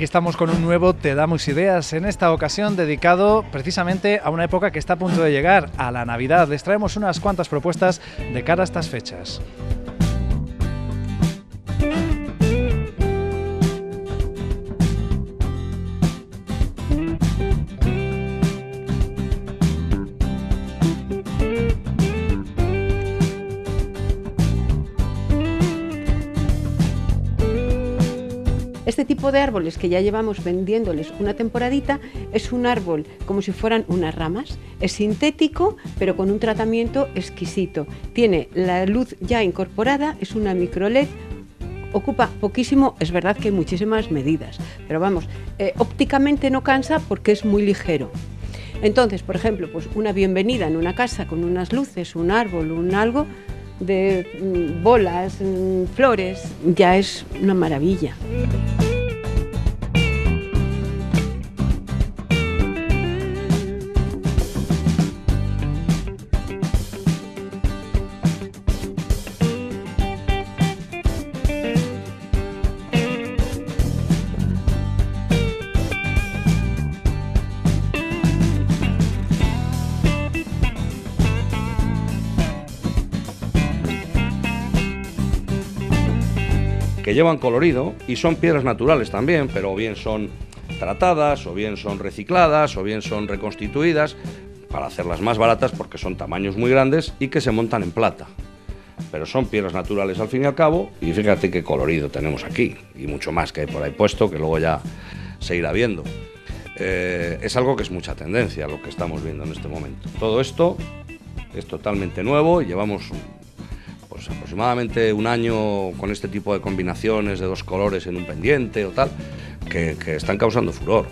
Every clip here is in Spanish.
Aquí estamos con un nuevo Te damos ideas, en esta ocasión dedicado precisamente a una época que está a punto de llegar, a la Navidad. Les traemos unas cuantas propuestas de cara a estas fechas. de árboles que ya llevamos vendiéndoles una temporadita es un árbol como si fueran unas ramas. Es sintético, pero con un tratamiento exquisito. Tiene la luz ya incorporada, es una micro led ocupa poquísimo, es verdad que muchísimas medidas, pero vamos, eh, ópticamente no cansa porque es muy ligero. Entonces, por ejemplo, pues una bienvenida en una casa con unas luces, un árbol, un algo de mm, bolas, mm, flores, ya es una maravilla. que llevan colorido y son piedras naturales también, pero bien son tratadas, o bien son recicladas, o bien son reconstituidas para hacerlas más baratas porque son tamaños muy grandes y que se montan en plata. Pero son piedras naturales al fin y al cabo y fíjate qué colorido tenemos aquí y mucho más que hay por ahí puesto que luego ya se irá viendo. Eh, es algo que es mucha tendencia lo que estamos viendo en este momento. Todo esto es totalmente nuevo y llevamos pues, aproximadamente un año con este tipo de combinaciones de dos colores en un pendiente o tal, que están causando furor.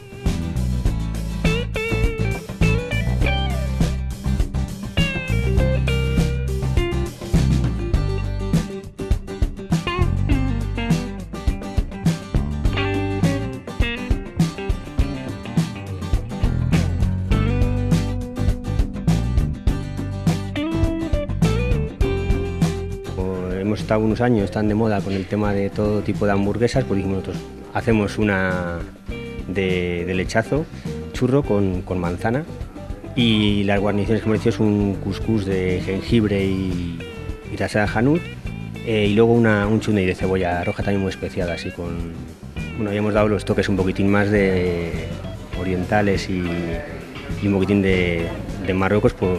unos años están de moda con el tema de todo tipo de hamburguesas, pues dijimos nosotros, hacemos una de, lechazo, churro con, manzana y las guarniciones que hemos hecho es un couscous de jengibre y, y de hanut eh, y luego una, un chunde de cebolla roja también muy especial así con... Bueno, ya hemos dado los toques un poquitín más de orientales y, y un poquitín de, de Marruecos por,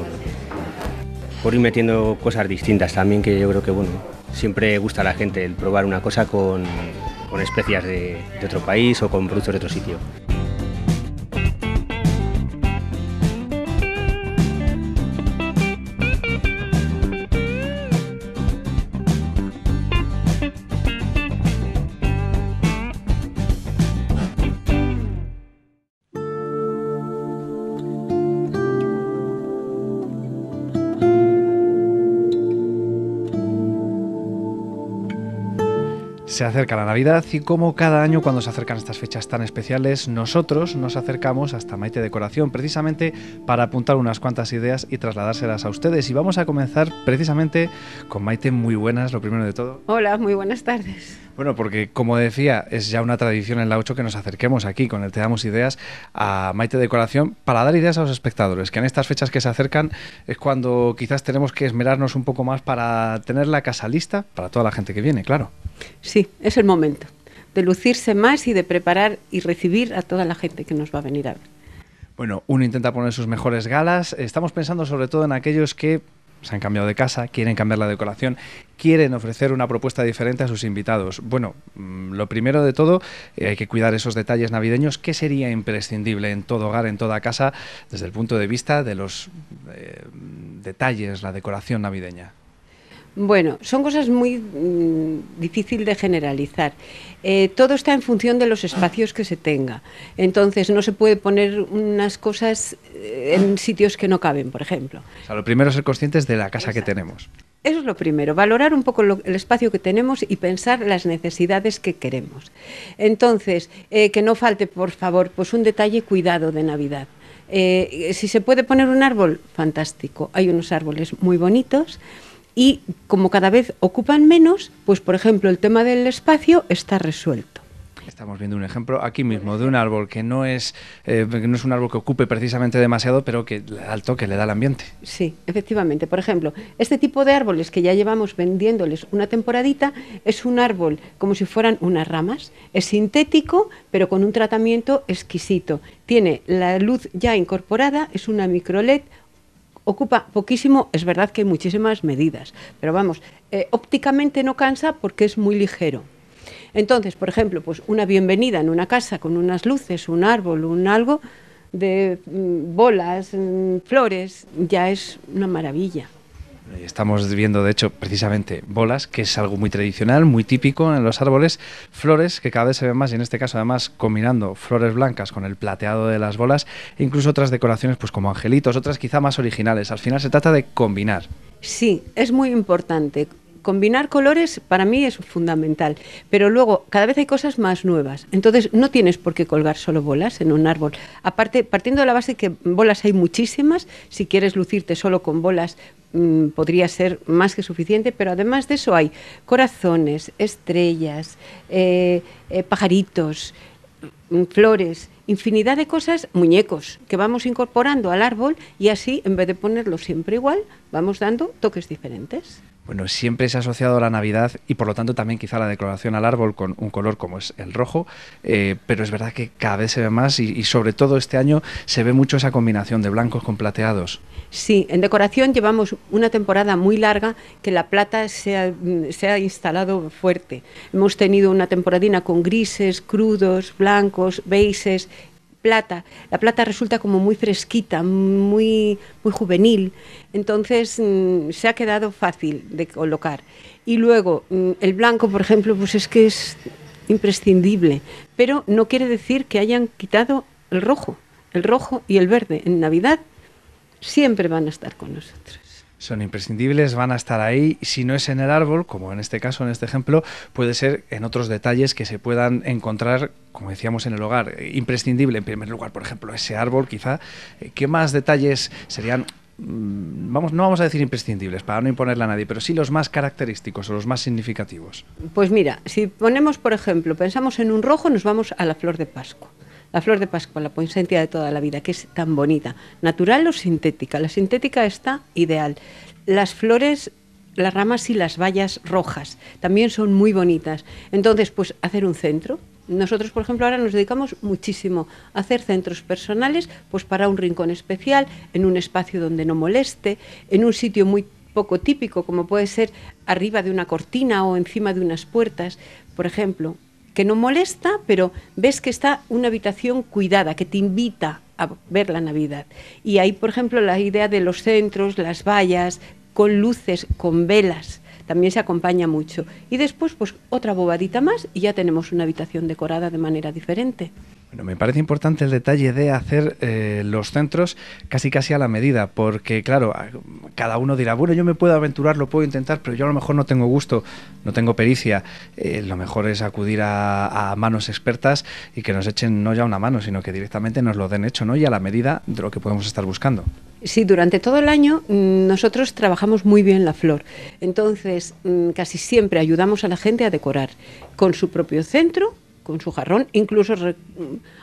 por ir metiendo cosas distintas también que yo creo que bueno Siempre gusta a la gente el probar una cosa con, especias de, de otro país o con productos de otro sitio. Se acerca la Navidad y como cada año cuando se acercan estas fechas tan especiales, nosotros nos acercamos hasta Maite Decoración precisamente para apuntar unas cuantas ideas y trasladárselas a ustedes. Y vamos a comenzar precisamente con Maite. Muy buenas, lo primero de todo. Hola, muy buenas tardes. Bueno, porque como decía, es ya una tradición en la 8 que nos acerquemos aquí con el Te Damos Ideas a Maite Decoración para dar ideas a los espectadores, que en estas fechas que se acercan es cuando quizás tenemos que esmerarnos un poco más para tener la casa lista para toda la gente que viene, claro. Sí, es el momento de lucirse más y de preparar y recibir a toda la gente que nos va a venir a ver. Bueno, uno intenta poner sus mejores galas. Estamos pensando sobre todo en aquellos que se han cambiado de casa, quieren cambiar la decoración, quieren ofrecer una propuesta diferente a sus invitados. Bueno, mm, lo primero de todo, eh, hay que cuidar esos detalles navideños. ¿Qué sería imprescindible en todo hogar, en toda casa, desde el punto de vista de los eh, detalles, la decoración navideña? Bueno, son cosas muy difíciles mm, difícil de generalizar. Eh, todo está en función de los espacios que se tenga. Entonces, no se puede poner unas cosas eh, en sitios que no caben, por ejemplo. O sea, lo primero es ser conscientes de la casa que tenemos. Eso es lo primero, valorar un poco el espacio que tenemos y pensar las necesidades que queremos. Entonces, eh, que no falte, por favor, pues un detalle cuidado de Navidad. si se puede poner un árbol, fantástico. Hay unos árboles muy bonitos y como cada vez ocupan menos, pues por ejemplo el tema del espacio está resuelto. Estamos viendo un ejemplo aquí mismo de un árbol que no es, eh, no es un árbol que ocupe precisamente demasiado, pero que al toque le da el ambiente. Sí, efectivamente. Por ejemplo, este tipo de árboles que ya llevamos vendiéndoles una temporadita es un árbol como si fueran unas ramas. Es sintético, pero con un tratamiento exquisito. Tiene la luz ya incorporada, es una microLED ocupa poquísimo, es verdad que hay muchísimas medidas, pero vamos, eh, ópticamente no cansa porque es muy ligero. Entonces, por ejemplo, pues una bienvenida en una casa con unas luces, un árbol, un algo de mm, bolas, mm, flores, ya es una maravilla. Eh, estamos viendo, de hecho, precisamente bolas, que es algo muy tradicional, muy típico en los árboles, flores que cada vez se ven más y en este caso además combinando flores blancas con el plateado de las bolas e incluso otras decoraciones pues como angelitos, otras quizá más originales. Al final se trata de combinar. Sí, es muy importante combinar colores para mí es fundamental, pero luego cada vez hay cosas más nuevas. Entonces no tienes por qué colgar solo bolas en un árbol. Aparte, partiendo de la base que bolas hay muchísimas, si quieres lucirte solo con bolas, Mm, podría ser más que suficiente, pero además de eso hay corazones, estrellas, eh, eh, pajaritos, mm, flores, infinidad de cosas, muñecos que vamos incorporando al árbol y así, en vez de ponerlo siempre igual, vamos dando toques diferentes bueno, siempre se ha asociado a la Navidad y por lo tanto también quizá la decoración al árbol con un color como es el rojo, eh, pero es verdad que cada vez se ve más y, sobre todo este año se ve mucho esa combinación de blancos con plateados. Sí, en decoración llevamos una temporada muy larga que la plata se ha, instalado fuerte. Hemos tenido una temporadina con grises, crudos, blancos, beises plata. La plata resulta como muy fresquita, muy, muy juvenil, entonces mm, se ha quedado fácil de colocar. Y luego, mm, el blanco, por ejemplo, pues es que es imprescindible, pero no quiere decir que hayan quitado el rojo, el rojo y el verde. En Navidad siempre van a estar con nosotros son imprescindibles, van a estar ahí. Si no es en el árbol, como en este caso, en este ejemplo, puede ser en otros detalles que se puedan encontrar, como decíamos, en el hogar. Imprescindible, en primer lugar, por ejemplo, ese árbol, quizá. Eh, ¿Qué más detalles serían mm, vamos, no vamos a decir imprescindibles para no imponerle a nadie, pero sí los más característicos o los más significativos. Pues mira, si ponemos, por ejemplo, pensamos en un rojo, nos vamos a la flor de Pascua la flor de Pascua, la poinsettia de toda la vida, que es tan bonita, natural o sintética. La sintética está ideal. Las flores las ramas y las vallas rojas. También son muy bonitas. Entonces, pues hacer un centro. Nosotros, por ejemplo, ahora nos dedicamos muchísimo a hacer centros personales, pues para un rincón especial, en un espacio donde no moleste, en un sitio muy poco típico, como puede ser arriba de una cortina o encima de unas puertas, por ejemplo, que no molesta, pero ves que está una habitación cuidada, que te invita a ver la Navidad. Y ahí, por ejemplo, la idea de los centros, las vallas, con luces, con velas también se acompaña mucho. Y después, pues otra bobadita más y ya tenemos una habitación decorada de manera diferente. Bueno, me parece importante el detalle de hacer eh, los centros casi casi a la medida, porque claro, cada uno dirá, bueno, yo me puedo aventurar, lo puedo intentar, pero yo a lo mejor no tengo gusto, no tengo pericia. Eh, lo mejor es acudir a, a, manos expertas y que nos echen no ya una mano, sino que directamente nos lo den hecho, ¿no? Y a la medida de lo que podemos estar buscando. Sí, durante todo el año mm, nosotros trabajamos muy bien la flor. Entonces, mm, casi siempre ayudamos a la gente a decorar con su propio centro, con su jarrón, incluso mm,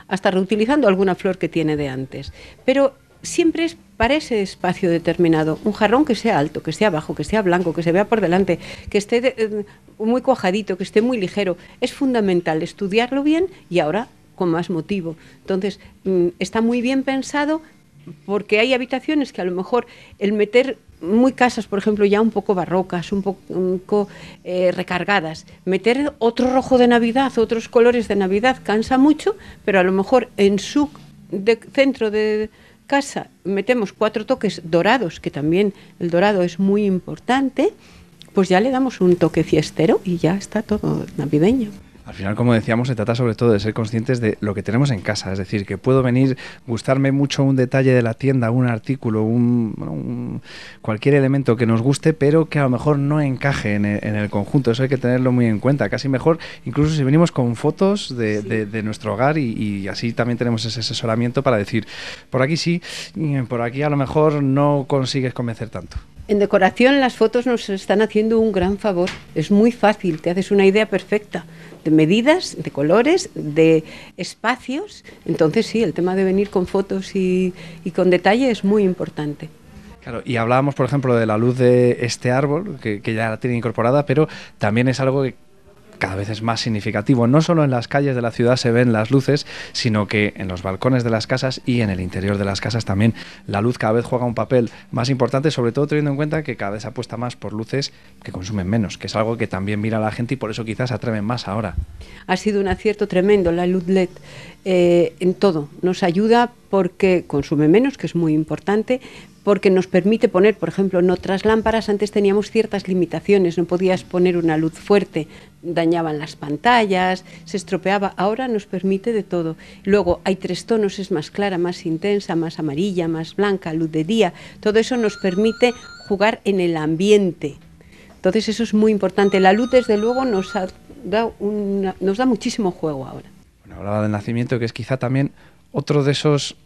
hasta reutilizando alguna flor que tiene de antes. Pero siempre es para ese espacio determinado, un jarrón que sea alto, que sea bajo, que sea blanco, que se vea por delante, que esté eh, muy cuajadito, que esté muy ligero. Es fundamental estudiarlo bien y ahora con más motivo. Entonces, está muy bien pensado porque hay habitaciones que a lo mejor el meter muy casas, por ejemplo, ya un poco barrocas, un poco, eh, recargadas, meter otro rojo de Navidad, otros colores de Navidad, cansa mucho, pero a lo mejor en su centro de casa metemos cuatro toques dorados, que también el dorado es muy importante, pues ya le damos un toque fiestero y ya está todo navideño. Al final, como decíamos, se trata sobre todo de ser conscientes de lo que tenemos en casa. Es decir, que puedo venir, gustarme mucho un detalle de la tienda, un artículo, cualquier elemento que nos guste, pero que a lo mejor no encaje en el, conjunto. Eso hay que tenerlo muy en cuenta. Casi mejor, incluso si venimos con fotos de, nuestro hogar y, y, así también tenemos ese asesoramiento para decir, por aquí sí, mm, por aquí a lo mejor no consigues convencer tanto. En decoración las fotos nos están haciendo un gran favor. Es muy fácil, te haces una idea perfecta de medidas, de colores, de espacios. Entonces sí, el tema de venir con fotos y, con detalle es muy importante. Claro, y hablábamos, por ejemplo, de la luz de este árbol, que, que ya la tiene incorporada, pero también es algo que, cada vez es más significativo. No solo en las calles de la ciudad se ven las luces, sino que en los balcones de las casas y en el interior de las casas también la luz cada vez juega un papel más importante, sobre todo teniendo en cuenta que cada vez apuesta más por luces que consumen menos, que es algo que también mira la gente y por eso quizás atreven más ahora. Ha sido un acierto tremendo la luz LED eh, en todo. Nos ayuda porque consume menos, que es muy importante, porque nos permite poner, por ejemplo, en otras lámparas antes teníamos ciertas limitaciones, no podías poner una luz fuerte, dañaban las pantallas, se estropeaba, ahora nos permite de todo. Luego hay tres tonos, es más clara, más intensa, más amarilla, más blanca, luz de día, todo eso nos permite jugar en el ambiente. Entonces eso es muy importante. La luz desde luego nos, da muchísimo juego ahora. Bueno, hablaba del nacimiento, que es quizá también otro de esos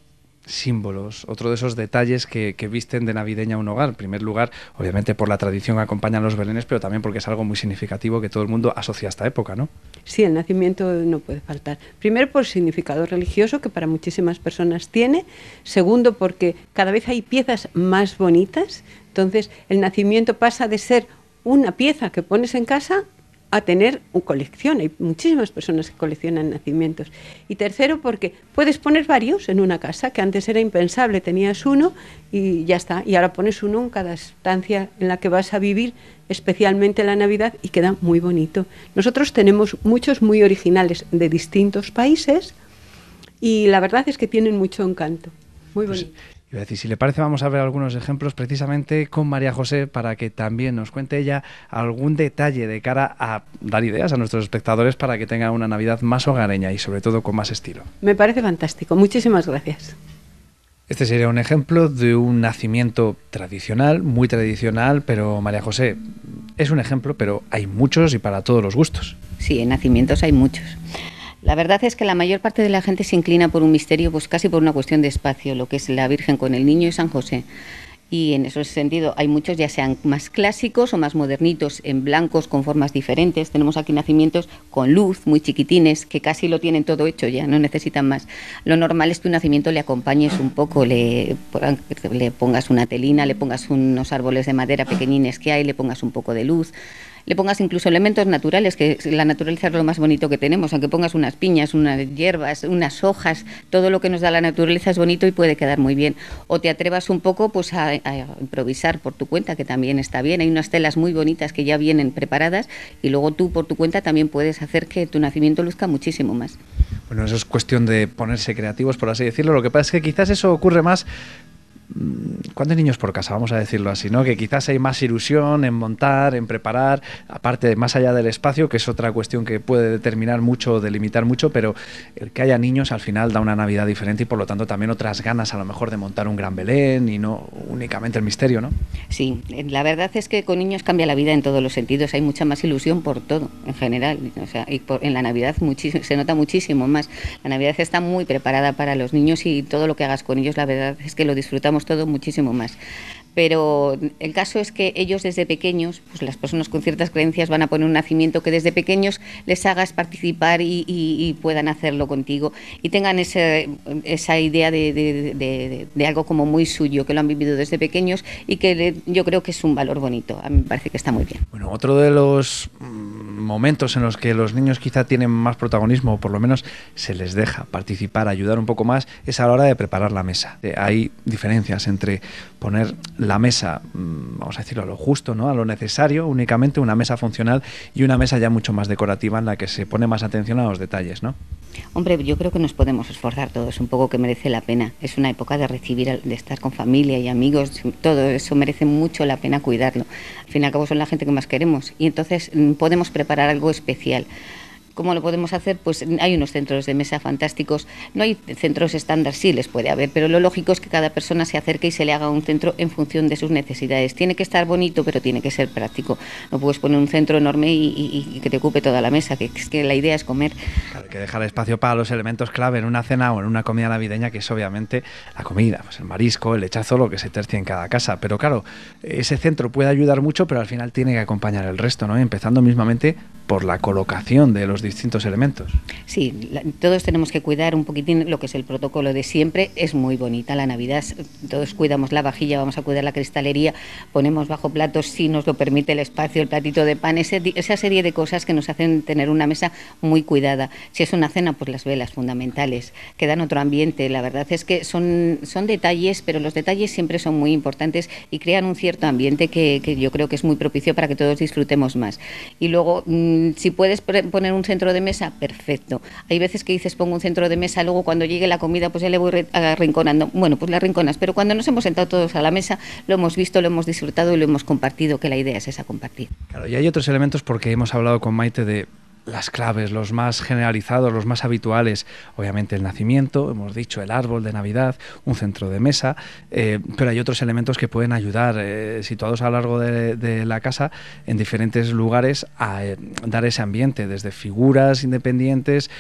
símbolos, otro de esos detalles que, visten de navideña un hogar. En primer lugar, obviamente por la tradición que acompañan los belenes, pero también porque es algo muy significativo que todo el mundo asocia a esta época, ¿no? Sí, el nacimiento no puede faltar. Primero por significado religioso que para muchísimas personas tiene. Segundo porque cada vez hay piezas más bonitas. Entonces el nacimiento pasa de ser una pieza que pones en casa a tener un colección. Hay muchísimas personas que coleccionan nacimientos. Y tercero, porque puedes poner varios en una casa, que antes era impensable, tenías uno y ya está. Y ahora pones uno en cada estancia en la que vas a vivir, especialmente la Navidad, y queda muy bonito. Nosotros tenemos muchos muy originales de distintos países y la verdad es que tienen mucho encanto. Muy pues bonito. Y decir, si le parece, vamos a ver algunos ejemplos precisamente con María José para que también nos cuente ella algún detalle de cara a dar ideas a nuestros espectadores para que tengan una Navidad más hogareña y sobre todo con más estilo. Me parece fantástico. Muchísimas gracias. Este sería un ejemplo de un nacimiento tradicional, muy tradicional, pero María José, es un ejemplo, pero hay muchos y para todos los gustos. Sí, en nacimientos hay muchos. La verdad es que la mayor parte de la gente se inclina por un misterio, pues casi por una cuestión de espacio, lo que es la Virgen con el Niño y San José. Y en ese sentido hay muchos, ya sean más clásicos o más modernitos, en blancos con formas diferentes. Tenemos aquí nacimientos con luz, muy chiquitines, que casi lo tienen todo hecho ya, no necesitan más. Lo normal es que un nacimiento le acompañes un poco, le, le pongas una telina, le pongas unos árboles de madera pequeñines que hay, le pongas un poco de luz le pongas incluso elementos naturales, que la naturaleza es lo más bonito que tenemos, aunque pongas unas piñas, unas hierbas, unas hojas, todo lo que nos da la naturaleza es bonito y puede quedar muy bien. O te atrevas un poco pues a, a improvisar por tu cuenta, que también está bien. Hay unas telas muy bonitas que ya vienen preparadas y luego tú por tu cuenta también puedes hacer que tu nacimiento luzca muchísimo más. Bueno, eso es cuestión de ponerse creativos, por así decirlo. Lo que pasa es que quizás eso ocurre más Mm, ¿Cuántos niños por casa? Vamos a decirlo así, ¿no? Que quizás hay más ilusión en montar, en preparar, aparte más allá del espacio, que es otra cuestión que puede determinar mucho, delimitar mucho, pero el que haya niños al final da una Navidad diferente y por lo tanto también otras ganas a lo mejor de montar un gran Belén y no únicamente el misterio, ¿no? Sí, eh, la verdad es que con niños cambia la vida en todos los sentidos, hay mucha más ilusión por todo en general, o sea, y en la Navidad se nota muchísimo más. La Navidad está muy preparada para los niños y todo lo que hagas con ellos, la verdad es que lo disfrutamos todo muchísimo más pero el caso es que ellos desde pequeños, pues las personas con ciertas creencias van a poner un nacimiento que desde pequeños les hagas participar y, puedan hacerlo contigo y tengan esa idea de, algo como muy suyo, que lo han vivido desde pequeños y que yo creo que es un valor bonito. A mí me parece que está muy bien. Bueno, otro de los mm, momentos en los que los niños quizá tienen más protagonismo, o por lo menos se les deja participar, ayudar un poco más, es a la hora de preparar la mesa. Eh, hay diferencias entre poner la mesa, mm, vamos a decirlo a lo justo, ¿no? a lo necesario, únicamente una mesa funcional y una mesa ya mucho más decorativa en la que se pone más atención a los detalles, ¿no? Hombre, yo creo que nos podemos esforzar todos un poco que merece la pena. Es una época de recibir, de estar con familia y amigos, todo eso merece mucho la pena cuidarlo. Al fin y al cabo son la gente que más queremos y entonces mm, podemos preparar algo especial. ¿Cómo lo podemos hacer? Pues hay unos centros de mesa fantásticos, no hay centros estándar, sí les puede haber, pero lo lógico es que cada persona se acerque y se le haga un centro en función de sus necesidades. Tiene que estar bonito, pero tiene que ser práctico. No puedes poner un centro enorme y, que te ocupe toda la mesa, que, que la idea es comer. hay que dejar espacio para los elementos clave en una cena o en una comida navideña, que es obviamente la comida, pues el marisco, el lechazo, lo que se tercie en cada casa. Pero claro, ese centro puede ayudar mucho, pero al final tiene que acompañar el resto, ¿no? Empezando mismamente por la colocación de los distintos elementos. Sí, todos tenemos que cuidar un poquitín lo que es el protocolo de siempre. Es muy bonita la Navidad, todos cuidamos la vajilla, vamos a cuidar la cristalería, ponemos bajo platos si nos lo permite el espacio, el platito de pan, esa serie de cosas que nos hacen tener una mesa muy cuidada. Si es una cena, pues las velas fundamentales, que dan otro ambiente. La verdad es que son, son detalles, pero los detalles siempre son muy importantes y crean un cierto ambiente que, yo creo que es muy propicio para que todos disfrutemos más. Y luego, mm, si puedes poner un centro de mesa, perfecto. Hay veces que dices pongo un centro de mesa, luego cuando llegue la comida pues ya le voy arrinconando. Bueno, pues la rinconas. pero cuando nos hemos sentado todos a la mesa, lo hemos visto, lo hemos disfrutado y lo hemos compartido, que la idea es esa compartir. Claro, y hay otros elementos porque hemos hablado con Maite de las claves, los más generalizados, los más habituales, obviamente el nacimiento, hemos dicho el árbol de Navidad, un centro de mesa, eh, pero hay otros elementos que pueden ayudar, eh, situados a lo largo de, la casa, en diferentes lugares, a eh, dar ese ambiente, desde figuras independientes,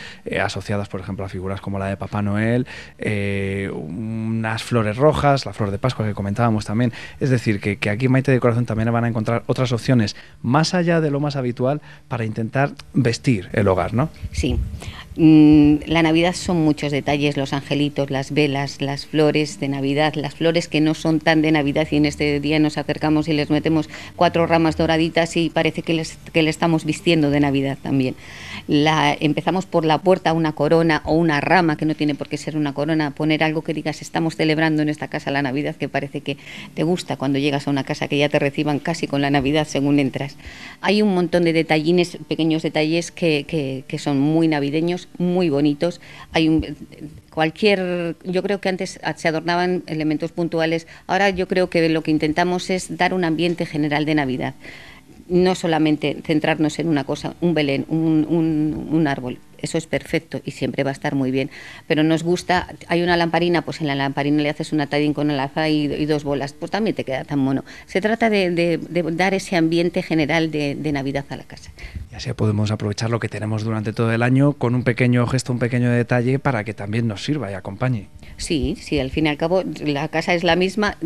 asociadas, por ejemplo, a figuras como la de Papá Noel, unas flores rojas, la flor de Pascua que comentábamos también. Es decir, que, que aquí en Maite de Corazón también van a encontrar otras opciones, más allá de lo más habitual, para intentar ver vestir el hogar, ¿no? Sí. Mm, la Navidad son muchos detalles, los angelitos, las velas, las flores de Navidad, las flores que no son tan de Navidad y en este día nos acercamos y les metemos cuatro ramas doraditas y parece que, le estamos vistiendo de Navidad también. empezamos por la puerta una corona o una rama, que no tiene por qué ser una corona, poner algo que digas estamos celebrando en esta casa la Navidad, que parece que te gusta cuando llegas a una casa que ya te reciban casi con la Navidad según entras. Hay un montón de detallines, pequeños detalles que son muy navideños muy bonitos. Hay un, cualquier, yo creo que antes se adornaban elementos puntuales, ahora yo creo que lo que intentamos es dar un ambiente general de Navidad, no solamente centrarnos en una cosa, un Belén, un, un árbol eso es perfecto y siempre va a estar muy bien. Pero nos gusta, hay una lamparina, pues en la lamparina le haces una tallín con el y, y dos bolas, pues también te queda tan mono. Se trata de, dar ese ambiente general de, de Navidad a la casa. Y así podemos aprovechar lo que tenemos durante todo el año con un pequeño gesto, un pequeño detalle para que también nos sirva y acompañe. Sí, sí, al fin y al cabo la casa es la misma,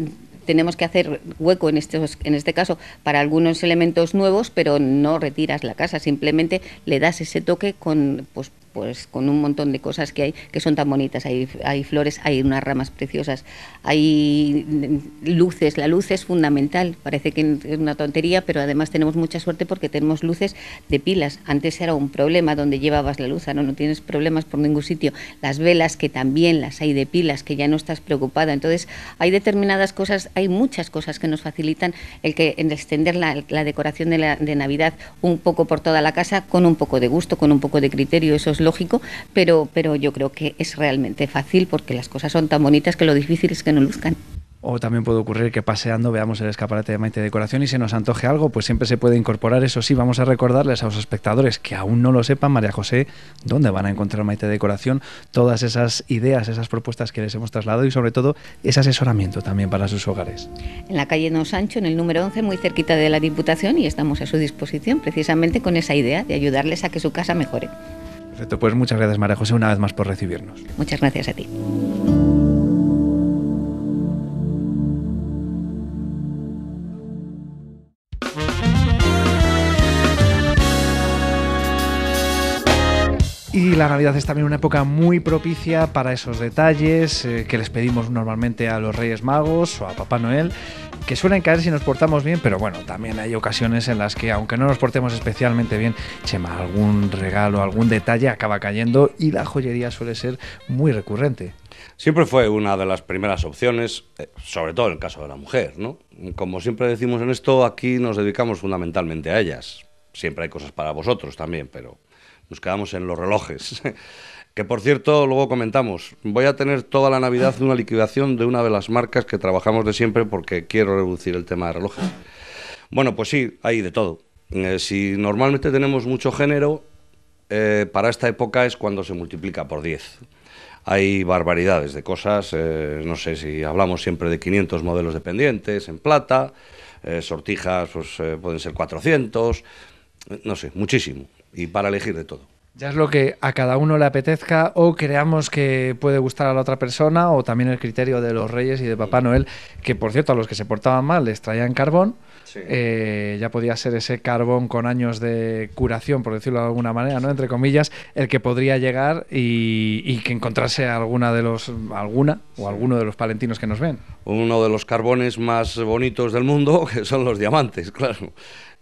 tenemos que hacer hueco en, estos, en este caso para algunos elementos nuevos, pero no retiras la casa, simplemente le das ese toque con, pues, pues con un montón de cosas que hay que son tan bonitas. Hay, hay flores, hay unas ramas preciosas, hay luces. La luz es fundamental. Parece que es una tontería, pero además tenemos mucha suerte porque tenemos luces de pilas. Antes era un problema donde llevabas la luz, ¿no? no tienes problemas por ningún sitio. Las velas que también las hay de pilas, que ya no estás preocupada. Entonces hay determinadas cosas, hay muchas cosas que nos facilitan el que en extender la, decoración de, Navidad un poco por toda la casa con un poco de gusto, con un poco de criterio. Eso es lógico, pero, pero yo creo que es realmente fácil porque las cosas son tan bonitas que lo difícil es que no luzcan. O también puede ocurrir que paseando veamos el escaparate de Maite Decoración y se nos antoje algo, pues siempre se puede incorporar. Eso sí, vamos a recordarles a los espectadores que aún no lo sepan, María José, dónde van a encontrar Maite Decoración, todas esas ideas, esas propuestas que les hemos trasladado y sobre todo ese asesoramiento también para sus hogares. En la calle Don Sancho, en el número 11, muy cerquita de la Diputación y estamos a su disposición precisamente con esa idea de ayudarles a que su casa mejore. Perfecto, pues muchas gracias María José una vez más por recibirnos. Muchas gracias a ti. Y la Navidad es también una época muy propicia para esos detalles eh, que les pedimos normalmente a los Reyes Magos o a Papá Noel que suelen caer si nos portamos bien, pero bueno, también hay ocasiones en las que, aunque no nos portemos especialmente bien, Chema, algún regalo, algún detalle acaba cayendo y la joyería suele ser muy recurrente. Siempre fue una de las primeras opciones, eh, sobre todo en el caso de la mujer, ¿no? Como siempre decimos en esto, aquí nos dedicamos fundamentalmente a ellas. Siempre hay cosas para vosotros también, pero nos quedamos en los relojes. Que por cierto, luego comentamos, voy a tener toda la Navidad una liquidación de una de las marcas que trabajamos de siempre porque quiero reducir el tema de relojes. Bueno, pues sí, hay de todo. Eh, si normalmente tenemos mucho género, eh, para esta época es cuando se multiplica por 10. Hay barbaridades de cosas, eh, no sé si hablamos siempre de 500 modelos dependientes en plata, sortijas pues, pueden ser 400, no sé, muchísimo, y para elegir de todo. Ya es lo que a cada uno le apetezca o creamos que puede gustar a la otra persona o también el criterio de los reyes y de Papá Noel, que por cierto a los que se portaban mal les traían carbón, eh, ya podía ser ese carbón con años de curación, por decirlo de alguna manera, no entre comillas, el que podría llegar y, que encontrase alguna de los alguna o alguno de los palentinos que nos ven. Uno de los carbones más bonitos del mundo, que son los diamantes, claro.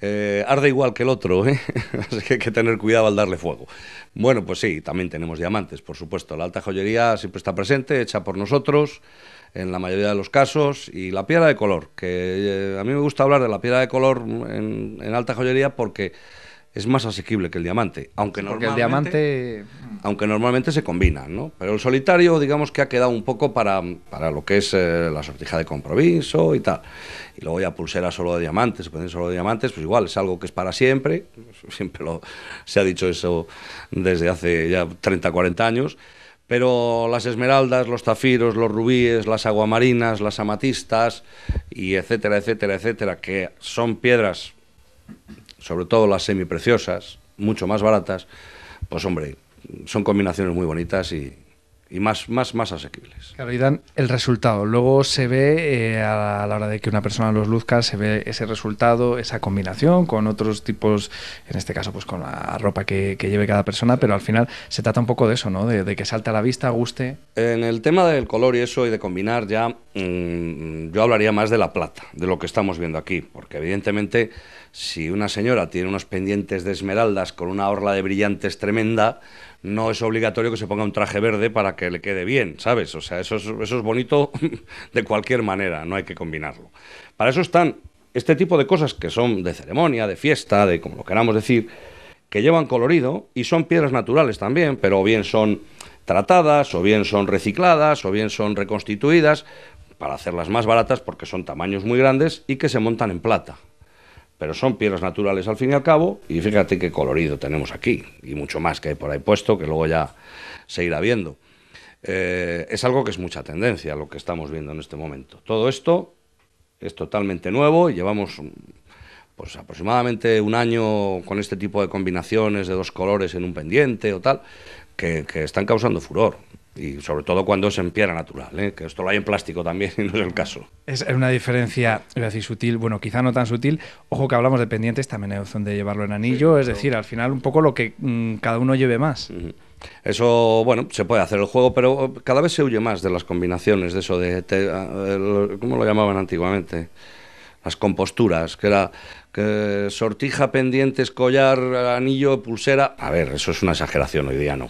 Eh, arde igual que el otro, ¿eh? así que hay que tener cuidado al darle fuego. Bueno, pues sí, también tenemos diamantes, por supuesto. La alta joyería siempre está presente, hecha por nosotros en la mayoría de los casos, y la piedra de color, que eh, a mí me gusta hablar de la piedra de color en alta joyería porque es más asequible que el diamante, aunque normalmente, mm. aunque normalmente se combinan, ¿no? Pero el solitario, digamos que ha quedado un poco para, para lo que es eh, la sortija de compromiso y tal. Y luego ya pulsera solo de diamantes, solo de diamantes, pues igual es algo que es para siempre, siempre se ha dicho eso desde hace ya 30, 40 años. Pero las esmeraldas, los zafiros, los rubíes, las aguamarinas, las amatistas y etcétera, etcétera, etcétera, que son piedras sobre todo las semi preciosas mucho más baratas, pues hombre, son combinaciones muy bonitas y, y más, más, más asequibles. Claro, y dan el resultado. Luego se ve, eh, a la hora de que una persona los luzca, se ve ese resultado, esa combinación con otros tipos, en este caso, pues con la ropa que, lleve cada persona, pero al final se trata un poco de eso, ¿no? De, que salte a la vista, guste. En el tema del color y eso, y de combinar ya, mm, yo hablaría más de la plata, de lo que estamos viendo aquí, porque evidentemente si una señora tiene unos pendientes de esmeraldas con una orla de brillantes tremenda, no es obligatorio que se ponga un traje verde para que le quede bien, ¿sabes? O sea, eso es, eso es bonito de cualquier manera, no hay que combinarlo. Para eso están este tipo de cosas que son de ceremonia, de fiesta, de como lo queramos decir, que llevan colorido y son piedras naturales también, pero bien son tratadas, o bien son recicladas, o bien son reconstituidas para hacerlas más baratas porque son tamaños muy grandes y que se montan en plata pero son piedras naturales al fin y al cabo, y fíjate qué colorido tenemos aquí, y mucho más que hay por ahí puesto, que luego ya se irá viendo. Eh, es algo que es mucha tendencia lo que estamos viendo en este momento. Todo esto es totalmente nuevo, llevamos mm, pues aproximadamente un año con este tipo de combinaciones de dos colores en un pendiente o tal, que están causando furor y sobre todo cuando es en piedra natural, ¿eh? que esto lo hay en plástico también y no es el caso. Es una diferencia, voy sutil, bueno, quizá no tan sutil. Ojo que hablamos de pendientes, también hay opción de llevarlo en anillo, es decir, al final un poco lo que mm, cada uno lleve más. Eso, bueno, se puede hacer el juego, pero oh, cada vez se huye más de las combinaciones, de eso de, ah, ¿cómo lo llamaban antiguamente? Las composturas, que era sortija, pendientes, collar, anillo, pulsera. A ver, eso es una exageración, hoy día no.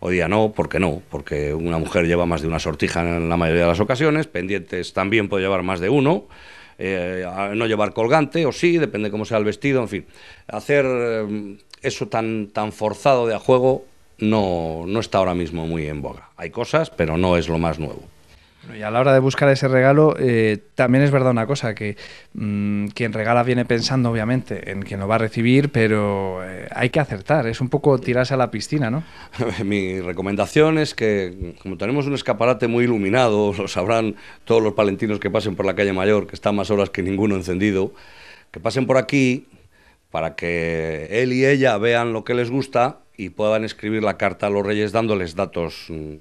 Hoy día no, porque no, porque una mujer lleva más de una sortija en la mayoría de las ocasiones, pendientes también puede llevar más de uno. Eh, no llevar colgante, o sí, depende cómo sea el vestido, en fin. Hacer eh, eso tan, tan forzado de a juego no, no está ahora mismo muy en boga. Hay cosas, pero no es lo más nuevo. Y a la hora de buscar ese regalo, eh, también es verdad una cosa, que mm, quien regala viene pensando obviamente en quien lo va a recibir, pero eh, hay que acertar, es un poco tirarse a la piscina, ¿no? Mi recomendación es que, como tenemos un escaparate muy iluminado, lo sabrán todos los palentinos que pasen por la calle Mayor, que está más horas que ninguno encendido, que pasen por aquí para que él y ella vean lo que les gusta y puedan escribir la carta a los reyes dándoles datos mm,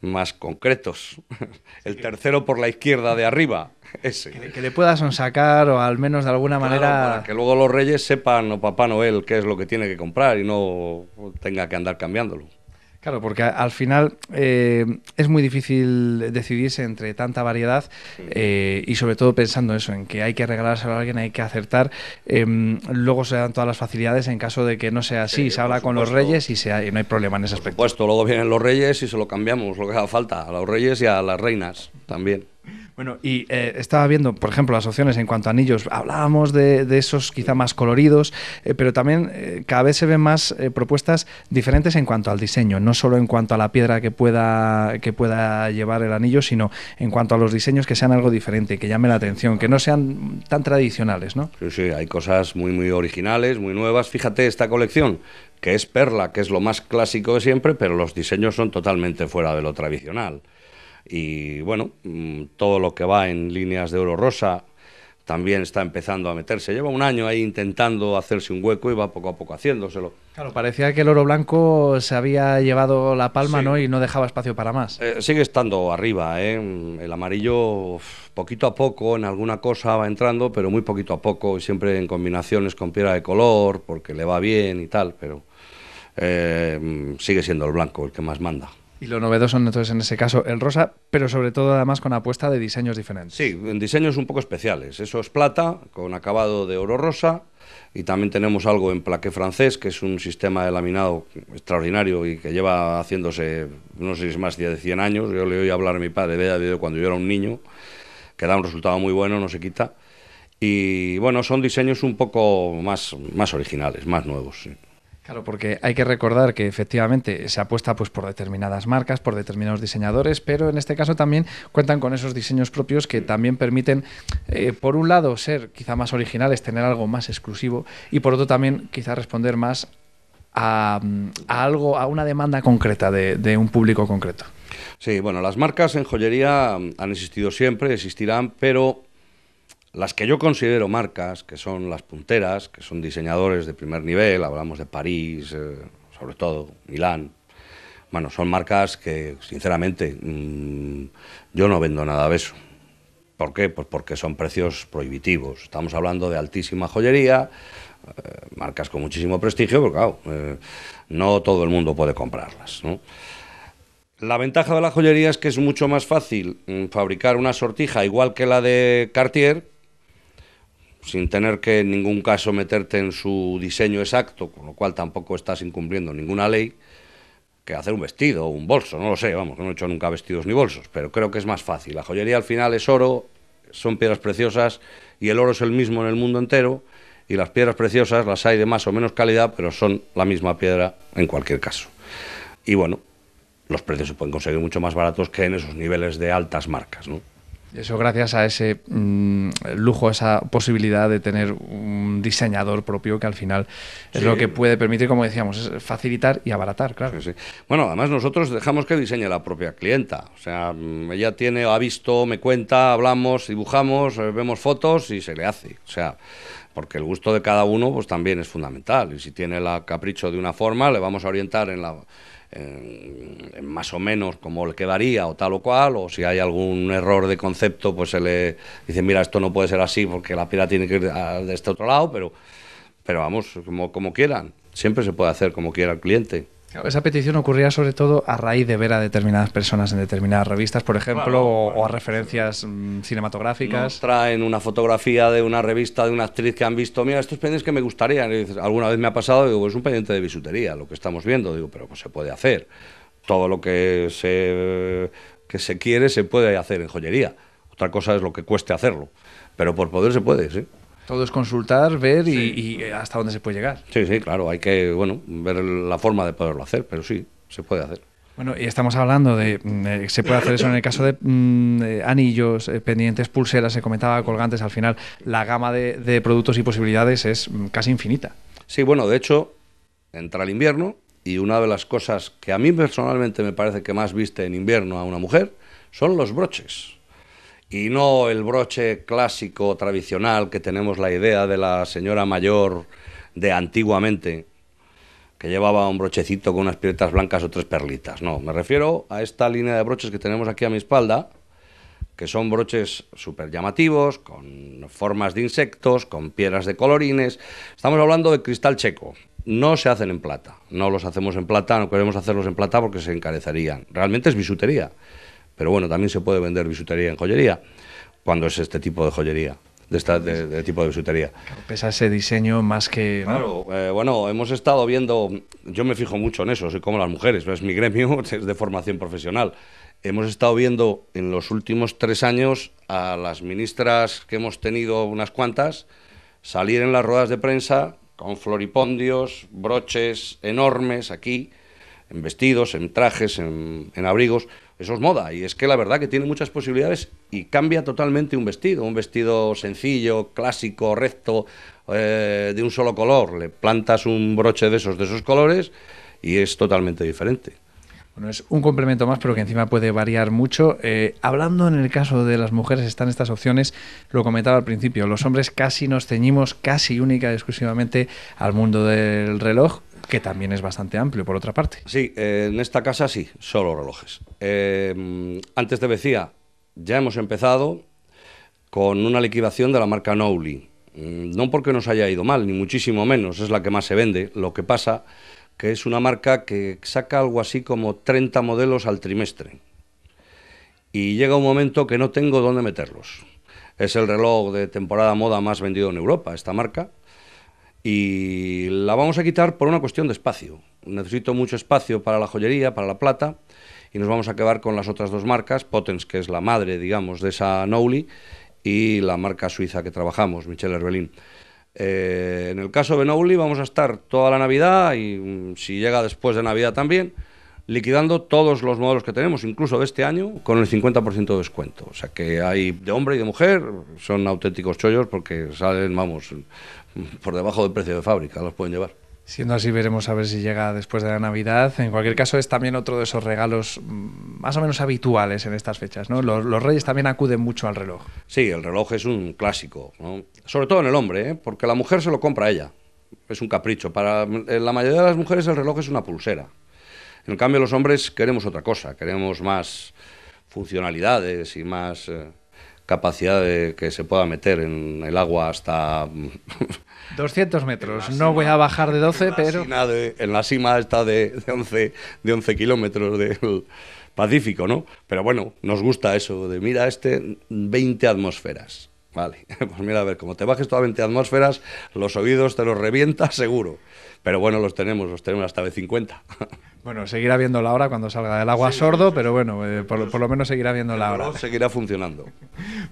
más concretos. El tercero por la izquierda de arriba, ese. Que, le puedas sacar o al menos de alguna manera... Para que luego los reyes sepan o Papá Noel qué es lo que tiene que comprar y no tenga que andar cambiándolo. Claro, porque al final eh, es muy difícil decidirse entre tanta variedad eh, y sobre todo pensando eso, en que hay que regalárselo a alguien, hay que acertar. Em, luego se dan todas las facilidades en caso de que no sea así, se habla con los reyes y, no hay problema en ese aspecto. luego vienen los reyes y se lo cambiamos, lo que haga falta, a los reyes y a las reinas también. Bueno, y eh, estaba viendo, por ejemplo, las opciones en cuanto a anillos. Hablábamos de, esos quizá más coloridos, eh, pero también eh, cada vez se ven más propuestas diferentes en cuanto al diseño, no solo en cuanto a la piedra que pueda, que pueda llevar el anillo, sino en cuanto a los diseños que sean algo diferente, que llamen la atención, que no sean tan tradicionales, ¿no? Sí, sí, hay cosas muy, muy originales, muy nuevas. Fíjate esta colección, que es perla, que es lo más clásico de siempre, pero los diseños son totalmente fuera de lo tradicional. Y bueno, mm, todo lo que va en líneas de oro rosa también está empezando a meterse. Lleva un año ahí intentando hacerse un hueco y va poco a poco haciéndoselo. Claro, parecía que el oro blanco se había llevado la palma ¿no? y no dejaba espacio para más. Eh, sigue estando arriba, ¿eh? mm, el amarillo poquito a poco en alguna cosa va entrando, pero muy poquito a poco y siempre en combinaciones con piedra de color porque le va bien y tal, pero eh, mm, sigue siendo el blanco el que más manda. Y lo novedoso entonces en ese caso el rosa, pero sobre todo además con apuesta de diseños diferentes. Sí, en diseños un poco especiales. Eso es plata con acabado de oro rosa y también tenemos algo en plaqué francés, que es un sistema de laminado extraordinario y que lleva haciéndose, no sé si es más de 100 años. Yo le oí hablar a mi padre de cuando yo era un niño, que da un resultado muy bueno, no se quita. Y bueno, son diseños un poco más, más originales, más nuevos. Claro, porque hay que recordar que efectivamente se apuesta pues, por determinadas marcas, por determinados diseñadores, pero en este caso también cuentan con esos diseños propios que también permiten, eh, por un lado, ser quizá más originales, tener algo más exclusivo, y por otro también quizá responder más a, algo, a una demanda concreta de un público concreto. Sí, bueno, las marcas en joyería han existido siempre, existirán, pero las que yo considero marcas, que son las punteras, que son diseñadores de primer nivel, hablamos de París, eh, sobre todo, Milán. Bueno, son marcas que, sinceramente, mm, yo no vendo nada de eso. ¿Por qué? Pues porque son precios prohibitivos. Estamos hablando de altísima joyería, eh, marcas con muchísimo prestigio, pero claro, eh, no todo el mundo puede comprarlas. La ventaja de la joyería es que es mucho más fácil mm, fabricar una sortija igual que la de Cartier sin tener que en ningún caso meterte en su diseño exacto, con lo cual tampoco estás incumpliendo ninguna ley, que hacer un vestido o un bolso, no lo sé, vamos, no he hecho nunca vestidos ni bolsos, pero creo que es más fácil. La joyería al final es oro, son piedras preciosas y el oro es el mismo en el mundo entero y las piedras preciosas las hay de más o menos calidad, pero son la misma piedra en cualquier caso. Y bueno, los precios se pueden conseguir mucho más baratos que en esos niveles de altas marcas, ¿no? Eso gracias a ese mm, lujo, esa posibilidad de tener un diseñador propio que al final es lo que puede permitir, como decíamos, es facilitar y abaratar, claro. Bueno, además nosotros dejamos que diseñe la propia clienta. O sea, mm, ella tiene, ha visto, me cuenta, hablamos, dibujamos, eh, vemos fotos y se le hace. O sea, porque el gusto de cada uno pues también es fundamental. Y si tiene el capricho de una forma, le vamos a orientar en la más o menos como el quedaría o tal o cual, o si hay algún error de concepto, pues se le dice, mira, esto no puede ser así porque la pila tiene que ir de este otro lado, pero, pero vamos, como, como quieran, siempre se puede hacer como quiera el cliente. Esa petición ocurría sobre todo a raíz de ver a determinadas personas en determinadas revistas, por ejemplo, o, a referencias mm, cinematográficas. traen una fotografía de una revista de una actriz que han visto, mira, estos pendientes que me gustaría. alguna vez me ha pasado, digo, es pues un pendiente de bisutería lo que estamos viendo, digo, pero pues, se puede hacer. Todo lo que se, que se quiere se puede hacer en joyería. Otra cosa es lo que cueste hacerlo, pero por poder se puede, sí. Todo es consultar, ver y, eh, hasta dónde se puede llegar. Sí, sí, claro, hay que bueno, ver la forma de poderlo hacer, pero sí, se puede hacer. Bueno, y estamos hablando de, que mm, eh, se puede hacer eso en el caso de mm, anillos, eh, pendientes, pulseras, se comentaba colgantes, al final la gama de, productos y posibilidades es mm, casi infinita. Sí, bueno, de hecho, entra el invierno y una de las cosas que a mí personalmente me parece que más viste en invierno a una mujer son los broches y no el broche clásico, tradicional, que tenemos la idea de la señora mayor de antiguamente, que llevaba un brochecito con unas piedras blancas o tres perlitas. No, me refiero a esta línea de broches que tenemos aquí a mi espalda, que son broches súper llamativos, con formas de insectos, con piedras de colorines. Estamos hablando de cristal checo. No se hacen en plata, no los hacemos en plata, no queremos hacerlos en plata porque se encarecerían. Realmente es bisutería. Pero bueno, también se puede vender bisutería en joyería, cuando es este tipo de joyería. De, este tipo de bisutería. Pesa ese diseño más que. Claro, eh, bueno, hemos estado viendo. Yo me fijo mucho en eso, soy como las mujeres, es mi gremio, es de formación profesional. Hemos estado viendo en los últimos tres años a las ministras que hemos tenido unas cuantas salir en las ruedas de prensa con floripondios, broches enormes aquí, en vestidos, en trajes, en abrigos, eso es moda y es que la verdad que tiene muchas posibilidades y cambia totalmente un vestido, un vestido sencillo, clásico, recto, eh, de un solo color. Le plantas un broche de esos, de esos colores y es totalmente diferente. Bueno, es un complemento más, pero que encima puede variar mucho. Eh, hablando en el caso de las mujeres, están estas opciones, lo comentaba al principio, los hombres casi nos ceñimos casi única y exclusivamente al mundo del reloj, que también es bastante amplio, por otra parte. Sí, eh, en esta casa sí, solo relojes. Eh, antes de decía, ya hemos empezado con una liquidación de la marca Nowli. Mm, no porque nos haya ido mal, ni muchísimo menos, es la que más se vende. Lo que pasa que es una marca que saca algo así como 30 modelos al trimestre. Y llega un momento que no tengo dónde meterlos. Es el reloj de temporada moda más vendido en Europa, esta marca, y la vamos a quitar por una cuestión de espacio. Necesito mucho espacio para la joyería, para la plata, y nos vamos a quedar con las otras dos marcas, Potens, que es la madre, digamos, de esa Nouli y la marca suiza que trabajamos, Michel Herbelin. Eh, en el caso de Nouli vamos a estar toda la Navidad y mm, si llega después de Navidad también, liquidando todos los modelos que tenemos, incluso de este año, con el 50% de descuento. O sea que hay de hombre y de mujer, son auténticos chollos porque salen, vamos, por debajo del precio de fábrica, los pueden llevar. Siendo así, veremos a ver si llega después de la Navidad. En cualquier caso, es también otro de esos regalos mm, más o menos habituales en estas fechas. Los, reyes también acuden mucho al reloj. Sí, el reloj es un clásico, sobre todo en el hombre, ¿eh? porque la mujer se lo compra a ella. Es un capricho. Para eh, la mayoría de las mujeres el reloj es una pulsera. En cambio, los hombres queremos otra cosa, queremos más funcionalidades y más... Eh, capacidad de que se pueda meter en el agua hasta... 200 metros, no voy a bajar de 12, pero... en la cima está de, 11, de 11 kilómetros del Pacífico, ¿no? Pero bueno, nos gusta eso, de mira este, 20 atmósferas. Vale, pues mira, a ver, como te bajes toda 20 atmósferas, los oídos te los revienta seguro. Pero bueno, los tenemos, los tenemos hasta de 50. Bueno, seguirá viendo la hora cuando salga del agua sordo, pero bueno, eh, por, lo menos seguirá viendo la hora. Seguirá funcionando.